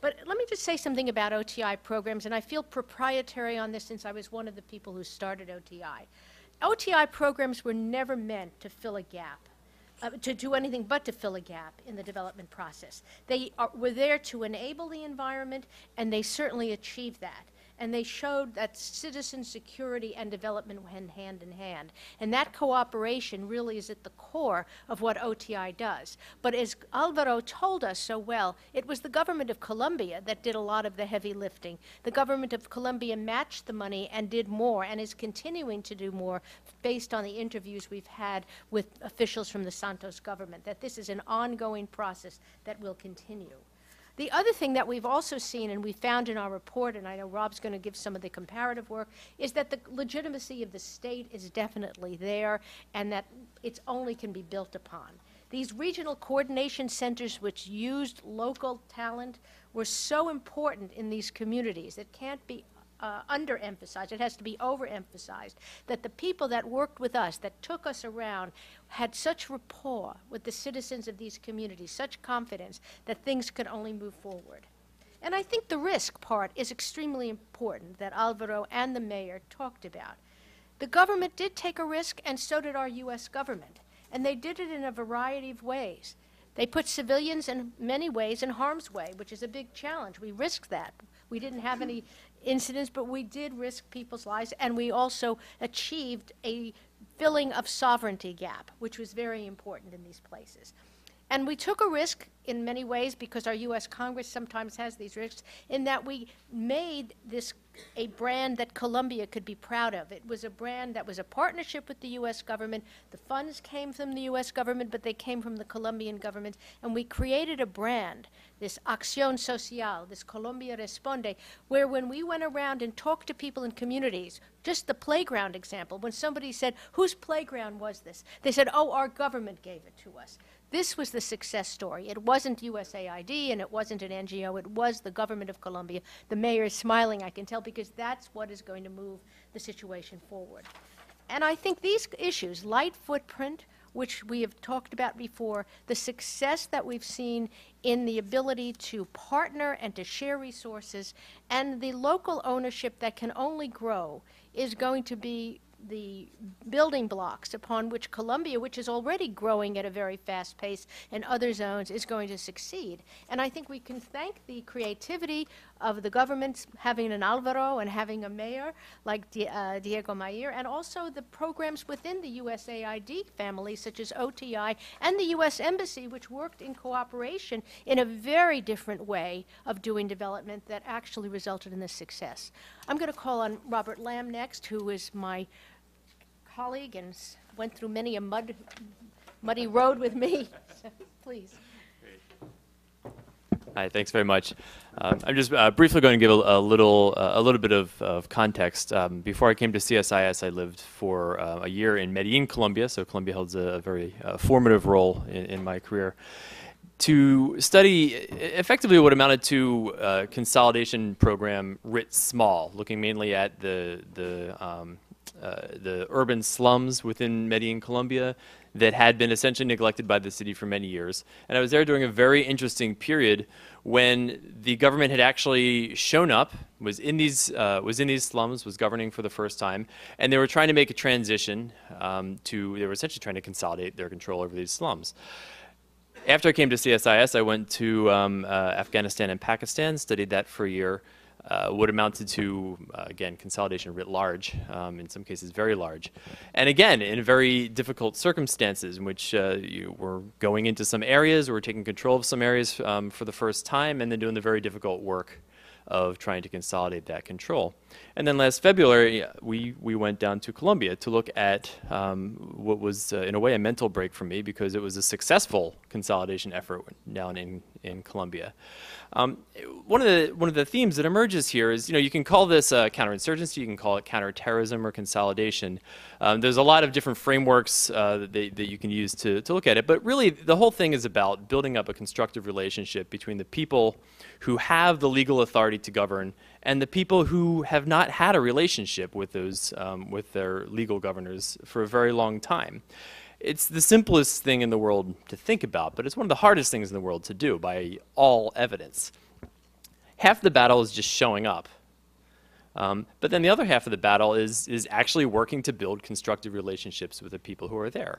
C: But let me just say something about OTI programs, and I feel proprietary on this since I was one of the people who started OTI. OTI programs were never meant to fill a gap, uh, to do anything but to fill a gap in the development process. They are, were there to enable the environment, and they certainly achieved that and they showed that citizen security and development went hand in hand. And that cooperation really is at the core of what OTI does. But as Alvaro told us so well, it was the government of Colombia that did a lot of the heavy lifting. The government of Colombia matched the money and did more and is continuing to do more based on the interviews we've had with officials from the Santos government, that this is an ongoing process that will continue. The other thing that we've also seen, and we found in our report, and I know Rob's going to give some of the comparative work, is that the legitimacy of the state is definitely there and that it only can be built upon. These regional coordination centers, which used local talent, were so important in these communities. It can't be uh, underemphasized, it has to be overemphasized, that the people that worked with us, that took us around, had such rapport with the citizens of these communities, such confidence that things could only move forward. And I think the risk part is extremely important that Alvaro and the mayor talked about. The government did take a risk, and so did our U.S. government. And they did it in a variety of ways. They put civilians in many ways in harm's way, which is a big challenge. We risked that. We didn't have any incidents, but we did risk people's lives, and we also achieved a filling of sovereignty gap, which was very important in these places. And we took a risk in many ways because our U.S. Congress sometimes has these risks, in that we made this a brand that Columbia could be proud of. It was a brand that was a partnership with the U.S. government. The funds came from the U.S. government, but they came from the Colombian government. And we created a brand, this Acción Social, this Colombia Responde, where when we went around and talked to people in communities, just the playground example, when somebody said, Whose playground was this? They said, Oh, our government gave it to us. This was the success story. It wasn't USAID and it wasn't an NGO, it was the government of Colombia. The mayor is smiling, I can tell, because that's what is going to move the situation forward. And I think these issues, light footprint, which we have talked about before, the success that we've seen in the ability to partner and to share resources, and the local ownership that can only grow is going to be the building blocks upon which Columbia, which is already growing at a very fast pace, and other zones is going to succeed. And I think we can thank the creativity of the government having an Alvaro and having a mayor like Di uh, Diego Mayer, and also the programs within the USAID family, such as OTI and the U.S. Embassy, which worked in cooperation in a very different way of doing development that actually resulted in this success. I'm going to call on Robert Lamb next, who is my colleague and went through many a mud, muddy road with me. please.
F: Hi, thanks very much. Um, I'm just uh, briefly going to give a, a little uh, a little bit of, of context. Um, before I came to CSIS, I lived for uh, a year in Medellin, Colombia. So Colombia holds a, a very uh, formative role in, in, my career. To study effectively what amounted to a uh, consolidation program writ small, looking mainly at the the um, uh, the urban slums within Medellin, Colombia, that had been essentially neglected by the city for many years. And I was there during a very interesting period when the government had actually shown up, was in these, uh, was in these slums, was governing for the first time, and they were trying to make a transition um, to, they were essentially trying to consolidate their control over these slums. After I came to CSIS, I went to um, uh, Afghanistan and Pakistan, studied that for a year, uh, what amounted to, uh, again, consolidation writ large, um, in some cases very large. And again, in very difficult circumstances in which uh, you were going into some areas, or taking control of some areas um, for the first time, and then doing the very difficult work of trying to consolidate that control. And then last February, we, we went down to Colombia to look at um, what was, uh, in a way, a mental break for me because it was a successful consolidation effort down in, in Colombia. Um, one, of the, one of the themes that emerges here is, you know, you can call this uh, counterinsurgency, you can call it counterterrorism or consolidation. Um, there's a lot of different frameworks uh, that, that you can use to, to look at it, but really the whole thing is about building up a constructive relationship between the people who have the legal authority to govern and the people who have not had a relationship with those um, with their legal governors for a very long time. It's the simplest thing in the world to think about, but it's one of the hardest things in the world to do by all evidence. Half the battle is just showing up. Um, but then the other half of the battle is, is actually working to build constructive relationships with the people who are there.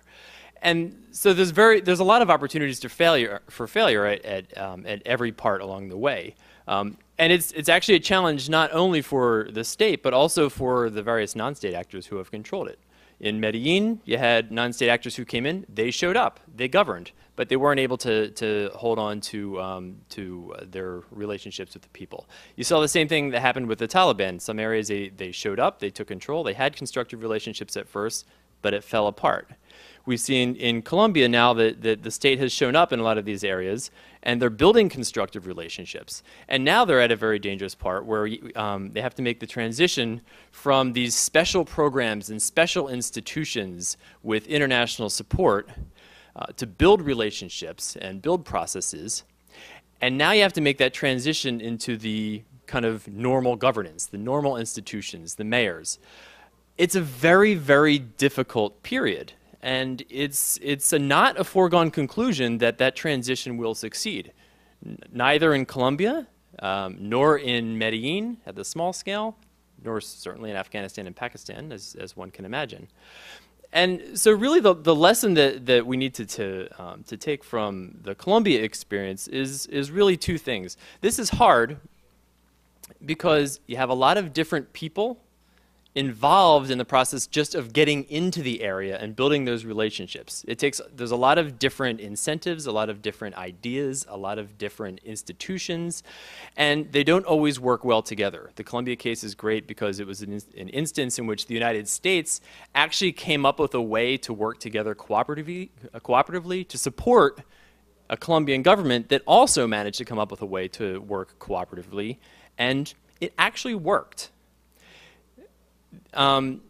F: And so there's, very, there's a lot of opportunities to failure, for failure at, at, um, at every part along the way. Um, and it's, it's actually a challenge not only for the state, but also for the various non state actors who have controlled it. In Medellin, you had non state actors who came in, they showed up, they governed, but they weren't able to, to hold on to, um, to their relationships with the people. You saw the same thing that happened with the Taliban. Some areas they, they showed up, they took control, they had constructive relationships at first, but it fell apart. We've seen in Colombia now that, that the state has shown up in a lot of these areas and they're building constructive relationships. And now they're at a very dangerous part where um, they have to make the transition from these special programs and special institutions with international support uh, to build relationships and build processes. And now you have to make that transition into the kind of normal governance, the normal institutions, the mayors. It's a very, very difficult period. And it's, it's a not a foregone conclusion that that transition will succeed. N neither in Colombia, um, nor in Medellin at the small scale, nor certainly in Afghanistan and Pakistan, as, as one can imagine. And so, really, the, the lesson that, that we need to, to, um, to take from the Colombia experience is, is really two things. This is hard because you have a lot of different people involved in the process just of getting into the area and building those relationships. It takes there's a lot of different incentives, a lot of different ideas, a lot of different institutions, and they don't always work well together. The Columbia case is great because it was an, an instance in which the United States actually came up with a way to work together cooperatively, uh, cooperatively to support a Colombian government that also managed to come up with a way to work cooperatively and it actually worked um,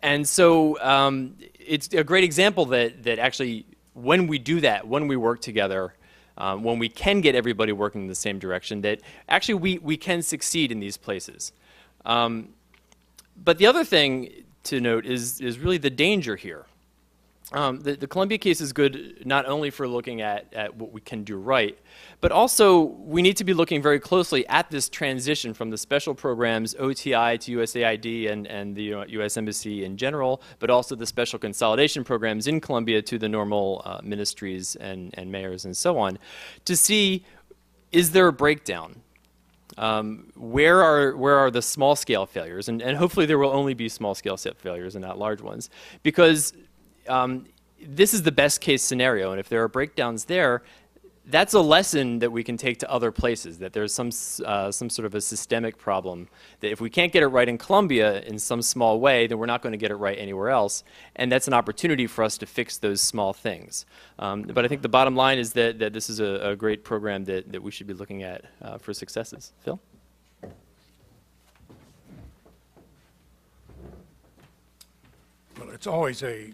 F: and so um, it's a great example that, that actually when we do that, when we work together, um, when we can get everybody working in the same direction, that actually we, we can succeed in these places. Um, but the other thing to note is, is really the danger here. Um, the, the, Columbia case is good not only for looking at, at what we can do right, but also we need to be looking very closely at this transition from the special programs OTI to USAID and, and the U.S. Uh, Embassy in general, but also the special consolidation programs in Colombia to the normal uh, ministries and, and mayors and so on, to see is there a breakdown? Um, where are where are the small scale failures and, and hopefully there will only be small scale failures and not large ones because um, this is the best case scenario. And if there are breakdowns there, that's a lesson that we can take to other places, that there's some, uh, some sort of a systemic problem, that if we can't get it right in Colombia in some small way, then we're not going to get it right anywhere else. And that's an opportunity for us to fix those small things. Um, but I think the bottom line is that, that this is a, a great program that, that we should be looking at uh, for successes. Phil?
G: Well, it's always a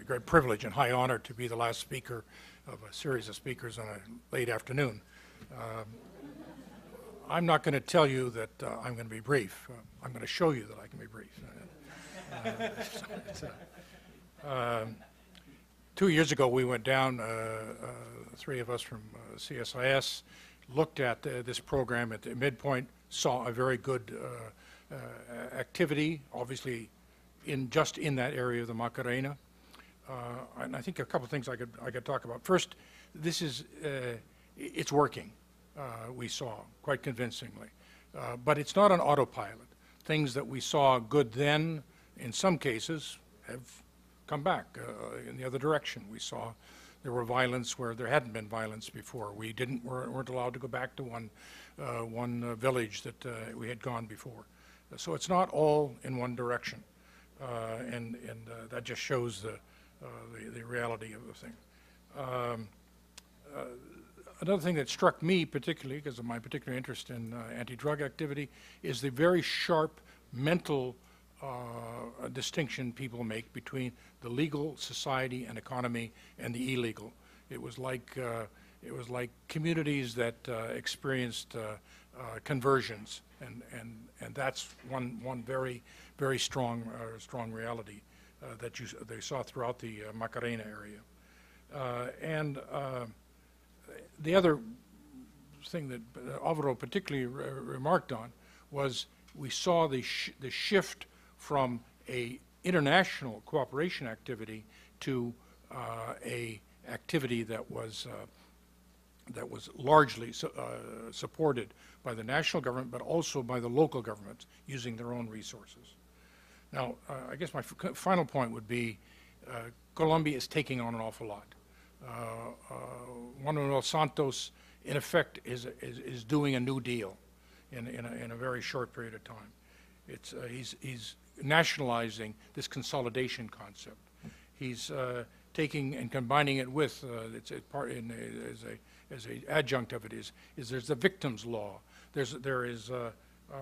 G: a great privilege and high honor to be the last speaker of a series of speakers on a late afternoon. Um, I'm not going to tell you that uh, I'm going to be brief. Uh, I'm going to show you that I can be brief. Uh, uh um, two years ago, we went down, uh, uh, three of us from CSIS, looked at this program at the midpoint, saw a very good activity, obviously in just in that area of the Macarena. Uh, and I think a couple things I could I could talk about. First, this is uh, it's working. Uh, we saw quite convincingly, uh, but it's not an autopilot. Things that we saw good then, in some cases, have come back uh, in the other direction. We saw there were violence where there hadn't been violence before. We didn't weren't allowed to go back to one uh, one village that we had gone before. So it's not all in one direction, and and that just shows the uh, the, the reality of the thing. Um, uh, another thing that struck me particularly, because of my particular interest in uh, anti-drug activity, is the very sharp mental uh, distinction people make between the legal society and economy and the illegal. It was like uh, it was like communities that uh, experienced conversions, and and and that's one one very very strong strong reality. Uh, that you, they saw throughout the uh, Macarena area. Uh, and the other thing that Alvaro particularly re remarked on was we saw the, sh the shift from a international cooperation activity to uh, a activity that was uh, that was largely su uh, supported by the national government, but also by the local governments using their own resources. Now, uh, I guess my final point would be uh, Colombia is taking on an awful lot. Uh, uh, Juan Manuel Santos, in effect, is, is, is doing a new deal in, in, a, in a very short period of time. It's, uh, he's, he's nationalizing this consolidation concept. He's taking and combining it with, it's a part in a, as, a, as a adjunct of it is, is there's the victim's law. There's, there is uh, uh,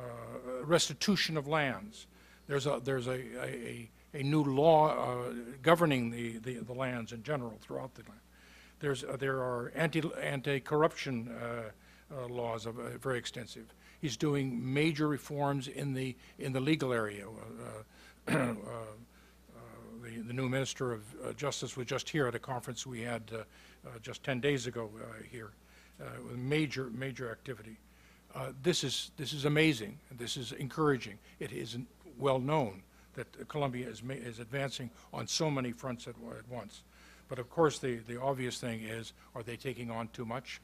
G: restitution of lands there's a, there's a, a, a new law uh, governing the, the, the, lands in general throughout the land. There's, uh, there are anti, anti-corruption uh, uh, laws of, uh, very extensive. He's doing major reforms in the, in the legal area. the, the new Minister of Justice was just here at a conference we had just 10 days ago here with major, major activity. Uh, this is this is amazing. This is encouraging. It is isn't well known that Colombia is, is advancing on so many fronts at, at once. But of course, the, the obvious thing is, are they taking on too much?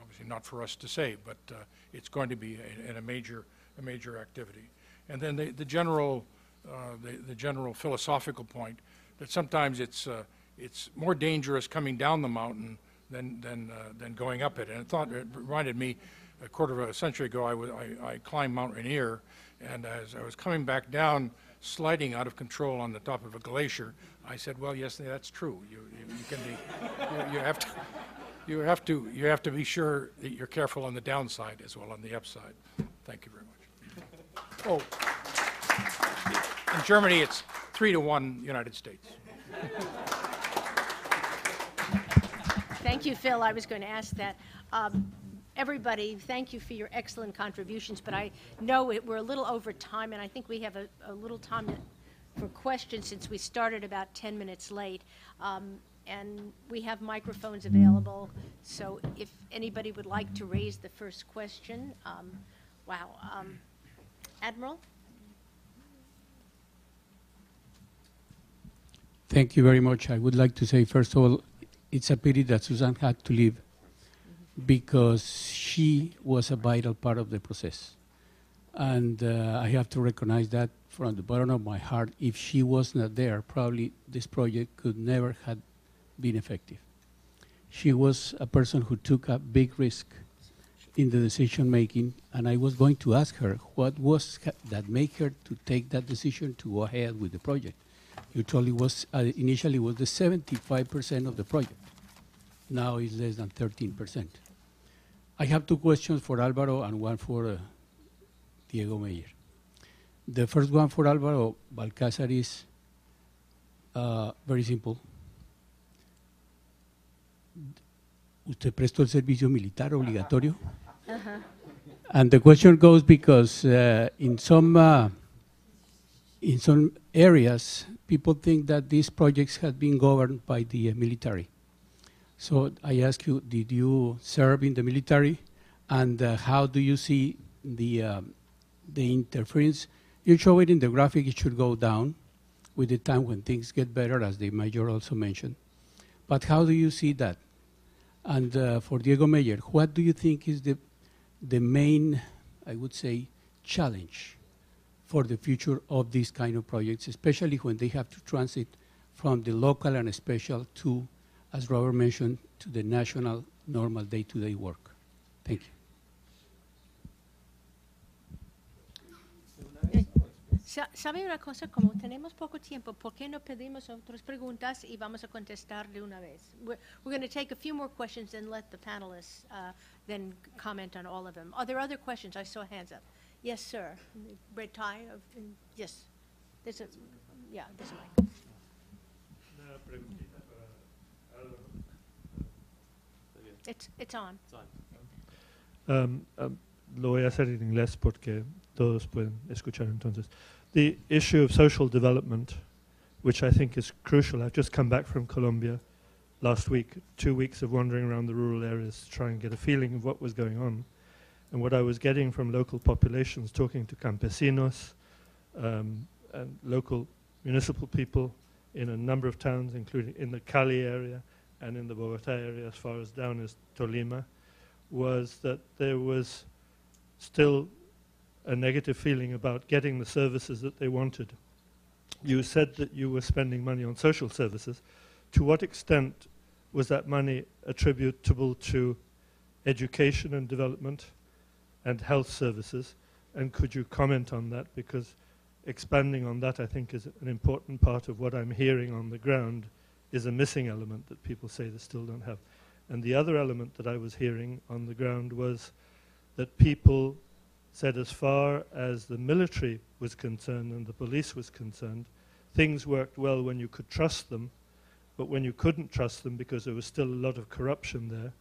G: Obviously not for us to say, but uh, it's going to be a, a, major, a major activity. And then the, the general, uh, the, the general philosophical point that sometimes it's, uh, it's more dangerous coming down the mountain than, than, uh, than going up it. And it, thought, it reminded me a quarter of a century ago, I, I climbed Mount Rainier and as I was coming back down, sliding out of control on the top of a glacier, I said, "Well, yes, that's true. You, you, you can be, you, you, have to, you have to, you have to be sure that you're careful on the downside as well on the upside." Thank you very much. Oh, in Germany, it's three to one United States.
C: Thank you, Phil. I was going to ask that. Um, everybody, thank you for your excellent contributions, but I know it, we're a little over time, and I think we have a, a little time to, for questions since we started about 10 minutes late. Um, and we have microphones available, so if anybody would like to raise the first question, um, wow. Um, Admiral?
H: Thank you very much. I would like to say, first of all, it's a pity that Suzanne had to leave because she was a vital part of the process. And uh, I have to recognize that from the bottom of my heart. If she was not there, probably this project could never have been effective. She was a person who took a big risk in the decision making, and I was going to ask her what was that made her to take that decision to go ahead with the project. You told it was uh, initially was the 75% of the project. Now it's less than 13 percent. I have two questions for Álvaro and one for uh, Diego Meyer. The first one for Álvaro Balcázar is uh, very simple. ¿Usted prestó el servicio militar obligatorio? And the question goes because uh, in some uh, in some areas, people think that these projects had been governed by the military. So I ask you, did you serve in the military? And uh, how do you see the, uh, the interference? You show it in the graphic, it should go down with the time when things get better, as the major also mentioned. But how do you see that? And uh, for Diego Meyer, what do you think is the, the main, I would say, challenge for the future of these kind of projects, especially when they have to transit from the local and special to as Robert mentioned, to the national normal day-to-day -day work. Thank you.
C: ¿Sabe una cosa? Como tenemos poco tiempo, ¿por qué no pedimos otras preguntas y vamos a contestar de una vez? We're, we're going to take a few more questions and let the panelists uh, then comment on all of them. Are there other questions? I saw hands up. Yes, sir. Red tie. Of, yes. There's a, yeah, there's a mic. It's, it's on.
I: Um, um, lo voy a hacer en inglés porque todos pueden escuchar entonces. The issue of social development, which I think is crucial. I've just come back from Colombia last week, two weeks of wandering around the rural areas to try and get a feeling of what was going on. And what I was getting from local populations, talking to campesinos um, and local municipal people in a number of towns, including in the Cali area, and in the Bogota area as far as down as Tolima was that there was still a negative feeling about getting the services that they wanted. You said that you were spending money on social services. To what extent was that money attributable to education and development and health services? And could you comment on that? Because expanding on that, I think, is an important part of what I'm hearing on the ground is a missing element that people say they still don't have. And the other element that I was hearing on the ground was that people said as far as the military was concerned and the police was concerned, things worked well when you could trust them, but when you couldn't trust them because there was still a lot of corruption there,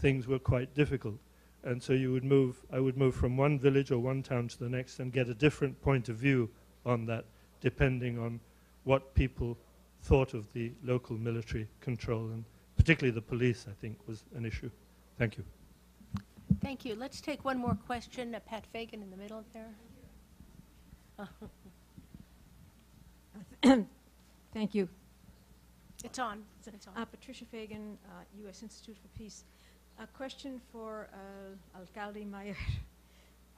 I: things were quite difficult. And so you would move, I would move from one village or one town to the next and get a different point of view on that, depending on what people thought of the local military control, and particularly the police, I think, was an issue. Thank you.
C: Thank you. Let's take one more question. Uh, Pat Fagan in the middle there. Uh, thank you. It's on. It's on. Uh, Patricia Fagan, uh, U.S. Institute for Peace. A question for uh, Alcalde Mayer.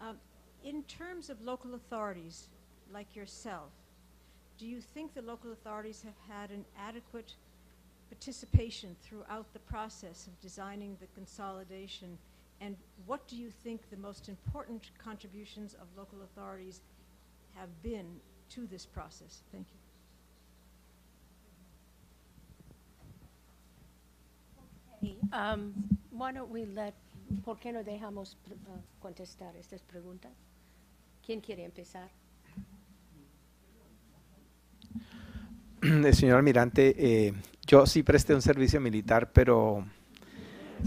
C: Um, in terms of local authorities like yourself, do you think the local authorities have had an adequate participation throughout the process of designing the consolidation? And what do you think the most important contributions of local authorities have been to this process? Thank you. Um, why don't we let, ¿por qué no dejamos uh, contestar estas preguntas? ¿Quién quiere empezar?
D: señor almirante, eh, yo sí presté un servicio militar, pero,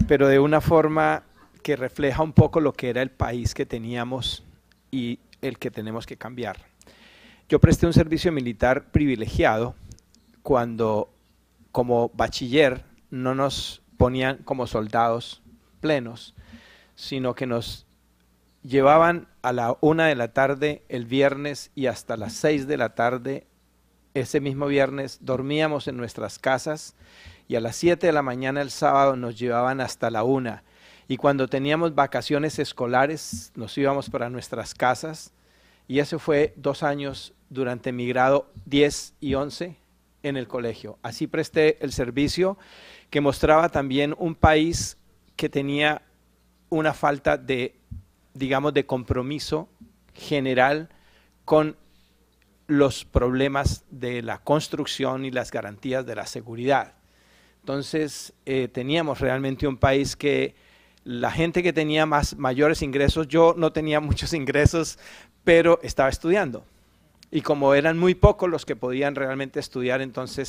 D: pero de una forma que refleja un poco lo que era el país que teníamos y el que tenemos que cambiar. Yo presté un servicio militar privilegiado cuando como bachiller no nos ponían como soldados plenos, sino que nos llevaban a la una de la tarde el viernes y hasta las seis de la tarde ese mismo viernes dormíamos en nuestras casas y a las 7 de la mañana el sábado nos llevaban hasta la 1. Y cuando teníamos vacaciones escolares nos íbamos para nuestras casas y eso fue dos años durante mi grado 10 y 11 en el colegio. Así presté el servicio que mostraba también un país que tenía una falta de, digamos, de compromiso general con los problemas de la construcción y las garantías de la seguridad. Entonces, eh, teníamos realmente un país que la gente que tenía más, mayores ingresos, yo no tenía muchos ingresos, pero estaba estudiando. Y como eran muy pocos los que podían realmente estudiar, entonces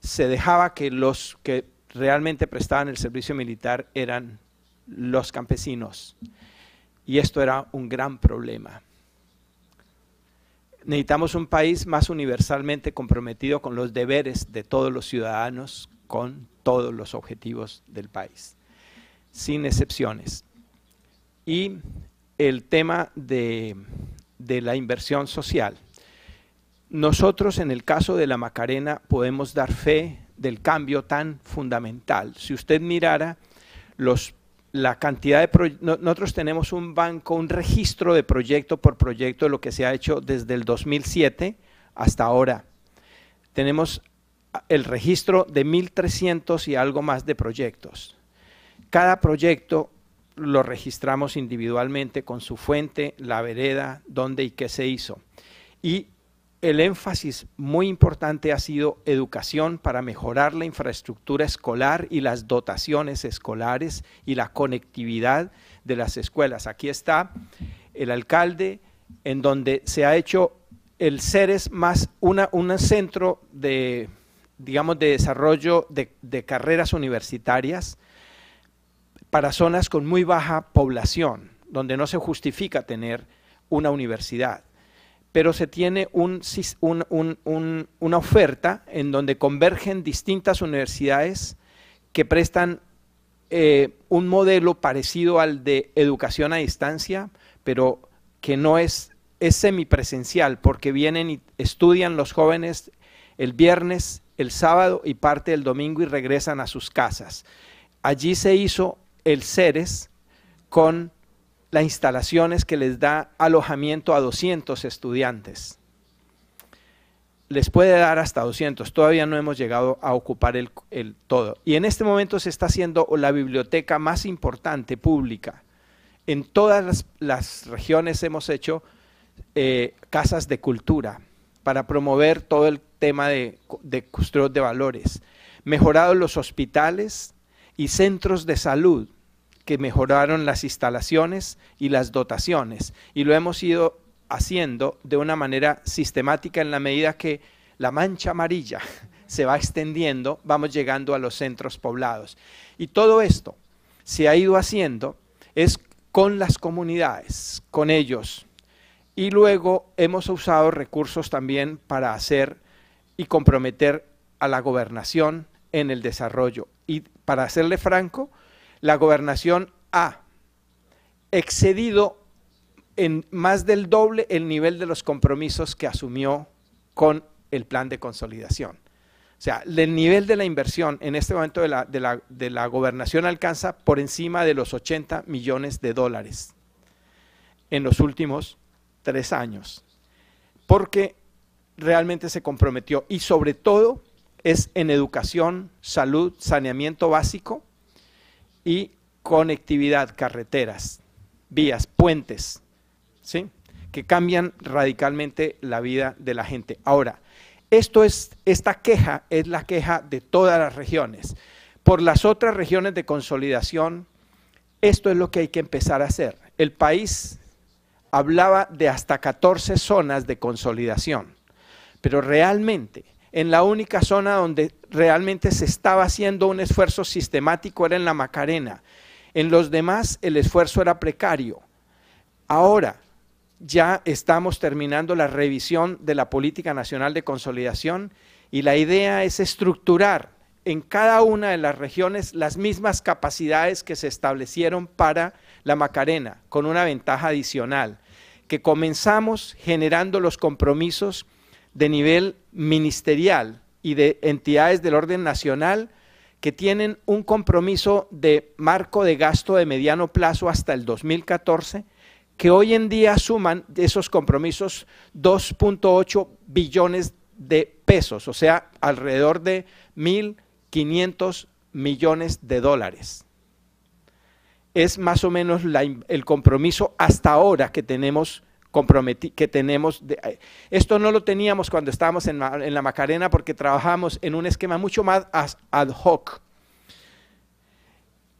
D: se dejaba que los que realmente prestaban el servicio militar eran los campesinos. Y esto era un gran problema. Necesitamos un país más universalmente comprometido con los deberes de todos los ciudadanos, con todos los objetivos del país, sin excepciones. Y el tema de, la inversión social. Nosotros, en el caso de la Macarena, podemos dar fe del cambio tan fundamental. Si usted mirara los la cantidad de nosotros tenemos un banco, un registro de proyecto por proyecto de lo que se ha hecho desde el 2007 hasta ahora. Tenemos ah, el registro de 1.300 y algo más de proyectos. Cada proyecto lo registramos individualmente con su fuente, la vereda, dónde y qué se hizo. Y el énfasis muy importante ha sido educación para mejorar la infraestructura escolar y las dotaciones escolares y la conectividad de las escuelas. Aquí está el alcalde, en donde se ha hecho el CERES más una, un centro de, digamos, de desarrollo de carreras universitarias para zonas con muy baja población, donde no se justifica tener una universidad pero se tiene una oferta en donde convergen distintas universidades que prestan eh, un modelo parecido al de educación a distancia, pero que no es, es semipresencial, porque vienen y estudian los jóvenes el viernes, el sábado y parte del domingo y regresan a sus casas. Allí se hizo el CERES con las instalaciones que les da alojamiento a 200 estudiantes. Les puede dar hasta 200, todavía no hemos llegado a ocupar el, todo. Y en este momento se está haciendo la biblioteca más importante pública. En todas las, regiones hemos hecho eh, casas de cultura para promover todo el tema de, de de valores. Mejorado los hospitales y centros de salud que mejoraron las instalaciones y las dotaciones. Y lo hemos ido haciendo de una manera sistemática en la medida que la mancha amarilla se va extendiendo, vamos llegando a los centros poblados. Y todo esto se ha ido haciendo es con las comunidades, con ellos. Y luego hemos usado recursos también para hacer y comprometer a la gobernación en el desarrollo. Y para hacerle franco, la gobernación ha excedido en más del doble el nivel de los compromisos que asumió con el plan de consolidación. O sea, el nivel de la inversión en este momento de la, de la gobernación alcanza por encima de los 80 millones de dólares en los últimos tres años, porque realmente se comprometió y sobre todo es en educación, salud, saneamiento básico, y conectividad, carreteras, vías, puentes, ¿sí? que cambian radicalmente la vida de la gente. Ahora, esto es, esta queja es la queja de todas las regiones. Por las otras regiones de consolidación, esto es lo que hay que empezar a hacer. El país hablaba de hasta 14 zonas de consolidación, pero realmente en la única zona donde realmente se estaba haciendo un esfuerzo sistemático era en la Macarena. En los demás el esfuerzo era precario. Ahora ya estamos terminando la revisión de la Política Nacional de Consolidación y la idea es estructurar en cada una de las regiones las mismas capacidades que se establecieron para la Macarena, con una ventaja adicional, que comenzamos generando los compromisos de nivel ministerial y de entidades del orden nacional que tienen un compromiso de marco de gasto de mediano plazo hasta el 2014, que hoy en día suman esos compromisos 2.8 billones de pesos, o sea, alrededor de 1.500 millones de dólares. Es más o menos el compromiso hasta ahora que tenemos comprometí que tenemos. Eh, esto no lo teníamos cuando estábamos en, la Macarena porque trabajamos en un esquema mucho más ad hoc.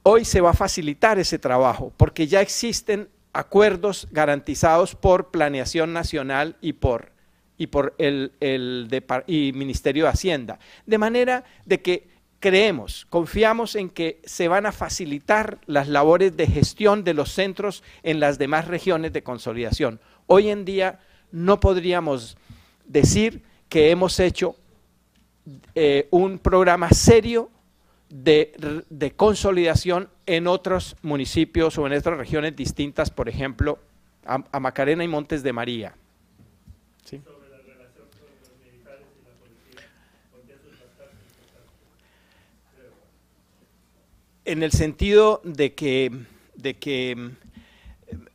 D: Hoy se va a facilitar ese trabajo porque ya existen acuerdos garantizados por Planeación Nacional y por, y por el, Ministerio de Hacienda. De manera de que creemos, confiamos en que se van a facilitar las labores de gestión de los centros en las demás regiones de consolidación. Hoy en día no podríamos decir que hemos hecho eh, un programa serio de, consolidación en otros municipios o en otras regiones distintas, por ejemplo, a, Macarena y Montes de María. En el sentido de que, de que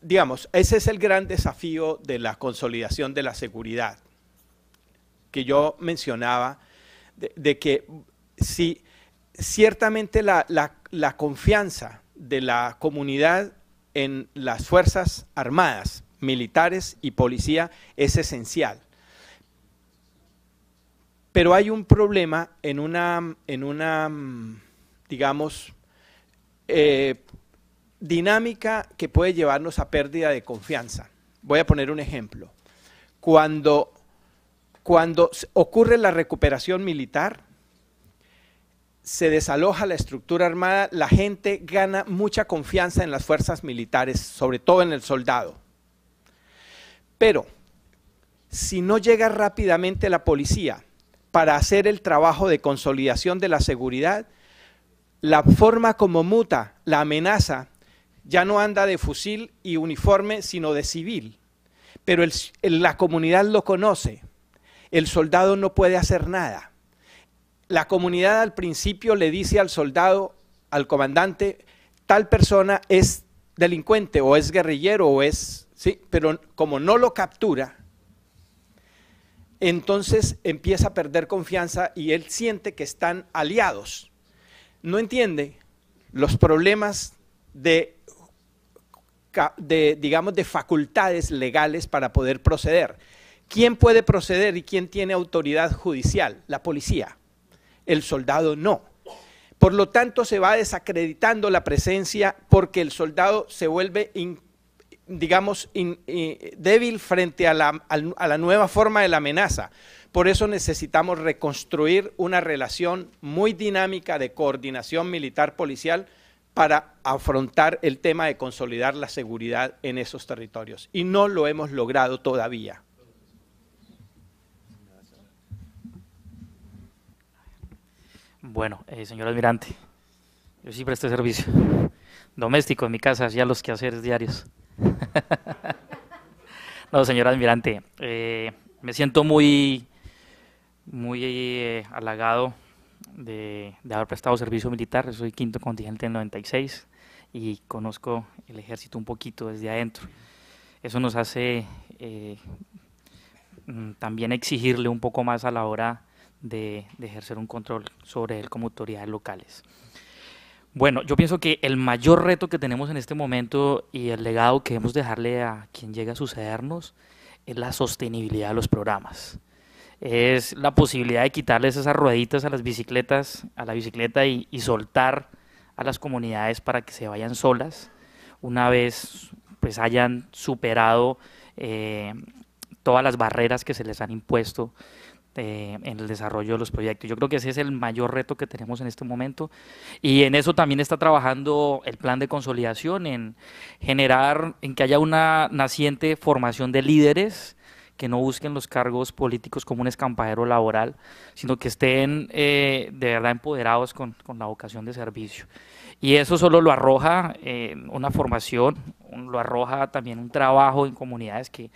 D: digamos, ese es el gran desafío de la consolidación de la seguridad que yo mencionaba, de, que si ciertamente la, confianza de la comunidad en las Fuerzas Armadas, militares y policía es esencial. Pero hay un problema en una, en una mm, digamos, eh, dinámica que puede llevarnos a pérdida de confianza. Voy a poner un ejemplo. Cuando, cuando ocurre la recuperación militar, se desaloja la estructura armada, la gente gana mucha confianza en las fuerzas militares, sobre todo en el soldado. Pero si no llega rápidamente la policía para hacer el trabajo de consolidación de la seguridad, la forma como muta la amenaza ya no anda de fusil y uniforme, sino de civil. Pero la comunidad lo conoce. El soldado no puede hacer nada. La comunidad al principio le dice al soldado, al comandante, tal persona es delincuente o es guerrillero o es, sí, pero como no lo captura, entonces empieza a perder confianza y él siente que están aliados. No entiende los problemas de, digamos, de facultades legales para poder proceder. ¿Quién puede proceder y quién tiene autoridad judicial? La policía. El soldado no. Por lo tanto, se va desacreditando la presencia porque el soldado se vuelve, digamos, débil frente a la, a la nueva forma de la amenaza. Por eso necesitamos reconstruir una relación muy dinámica de coordinación militar-policial para afrontar el tema de consolidar la seguridad en esos territorios. Y no lo hemos logrado todavía.
E: Bueno, eh, señor almirante, yo sí presto servicio doméstico en mi casa, ya los quehaceres diarios. no, señor almirante, eh, me siento muy, muy eh, halagado de, haber prestado servicio militar, soy quinto contingente en 96 y conozco el ejército un poquito desde adentro. Eso nos hace eh, mm, también exigirle un poco más a la hora de, de ejercer un control sobre él como autoridades locales. Bueno, yo pienso que el mayor reto que tenemos en este momento y el legado que debemos dejarle a quien llega a sucedernos es la sostenibilidad de los programas es la posibilidad de quitarles esas rueditas a las bicicletas, a la bicicleta y, soltar a las comunidades para que se vayan solas una vez pues hayan superado eh, todas las barreras que se les han impuesto eh, en el desarrollo de los proyectos. Yo creo que ese es el mayor reto que tenemos en este momento y en eso también está trabajando el plan de consolidación, en generar, en que haya una naciente formación de líderes que no busquen los cargos políticos como un escampajero laboral, sino que estén eh, de verdad empoderados con, con, la vocación de servicio. Y eso solo lo arroja eh, una formación, lo arroja también un trabajo en comunidades que,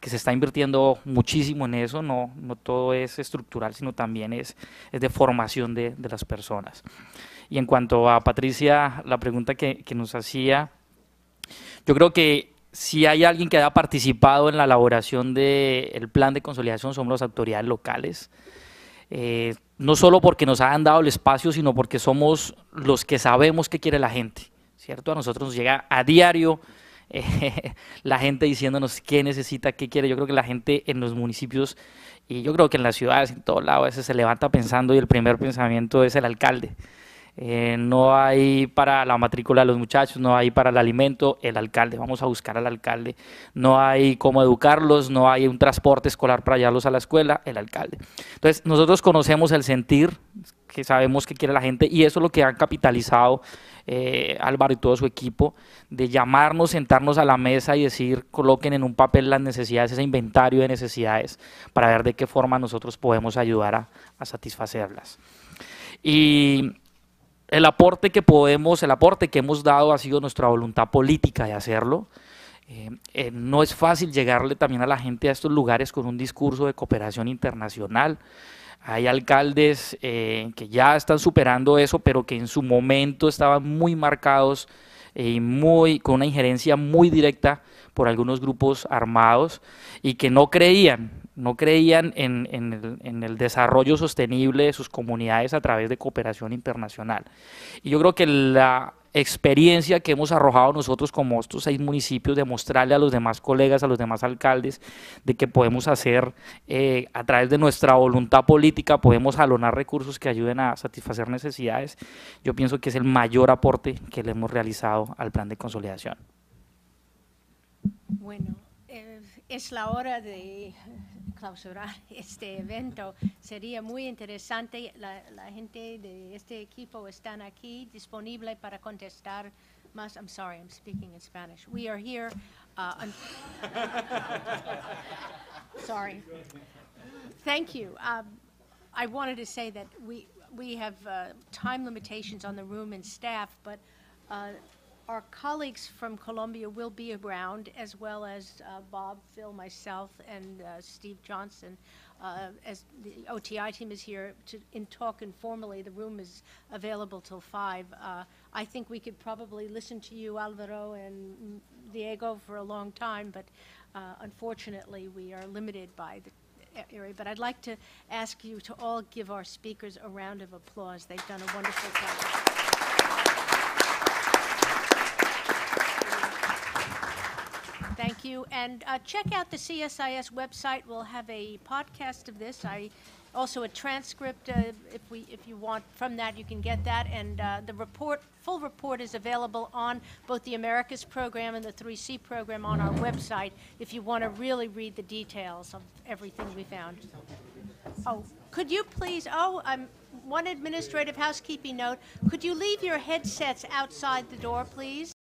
E: que se está invirtiendo muchísimo en eso, no, no todo es estructural, sino también es, es de formación de, de, las personas. Y en cuanto a Patricia, la pregunta que, que nos hacía, yo creo que si hay alguien que haya participado en la elaboración del plan de consolidación, somos las autoridades locales. Eh, no solo porque nos han dado el espacio, sino porque somos los que sabemos qué quiere la gente, ¿cierto? A nosotros nos llega a diario eh, la gente diciéndonos qué necesita, qué quiere. Yo creo que la gente en los municipios y yo creo que en las ciudades, en todos lado, a veces se levanta pensando y el primer pensamiento es el alcalde. Eh, no hay para la matrícula de los muchachos, no hay para el alimento, el alcalde, vamos a buscar al alcalde, no hay cómo educarlos, no hay un transporte escolar para llevarlos a la escuela, el alcalde. Entonces, nosotros conocemos el sentir, que sabemos que quiere la gente y eso es lo que han capitalizado eh, Álvaro y todo su equipo, de llamarnos, sentarnos a la mesa y decir, coloquen en un papel las necesidades, ese inventario de necesidades, para ver de qué forma nosotros podemos ayudar a, a satisfacerlas. Y el aporte que podemos, el aporte que hemos dado ha sido nuestra voluntad política de hacerlo. Eh, eh, no es fácil llegarle también a la gente a estos lugares con un discurso de cooperación internacional. Hay alcaldes eh, que ya están superando eso, pero que en su momento estaban muy marcados y muy, con una injerencia muy directa por algunos grupos armados y que no creían no creían en, el, desarrollo sostenible de sus comunidades a través de cooperación internacional. Y yo creo que la experiencia que hemos arrojado nosotros como estos seis municipios de mostrarle a los demás colegas, a los demás alcaldes, de que podemos hacer eh, a través de nuestra voluntad política, podemos jalonar recursos que ayuden a satisfacer necesidades, yo pienso que es el mayor aporte que le hemos realizado al plan de consolidación.
C: Bueno, eh, es la hora de clausurar este evento. Sería muy interesante. La, la, gente de este equipo están aquí disponible para contestar más. I'm sorry, I'm speaking in Spanish. We are here. Uh, sorry. Thank you. Um, I wanted to say that we we have uh, time limitations on the room and staff, but. Uh, our colleagues from Columbia will be around, as well as uh, Bob, Phil, myself, and uh, Steve Johnson. Uh, as the OTI team is here to in talk informally, the room is available till five. Uh, I think we could probably listen to you, Alvaro and Diego, for a long time, but uh, unfortunately, we are limited by the area. But I'd like to ask you to all give our speakers a round of applause. They've done a wonderful job. Thank you. And uh, check out the CSIS website. We'll have a podcast of this. I also a transcript uh, if we if you want from that you can get that and uh, the report full report is available on both the Americas program and the 3C program on our website if you want to really read the details of everything we found. Oh, could you please oh um, one administrative housekeeping note, could you leave your headsets outside the door please?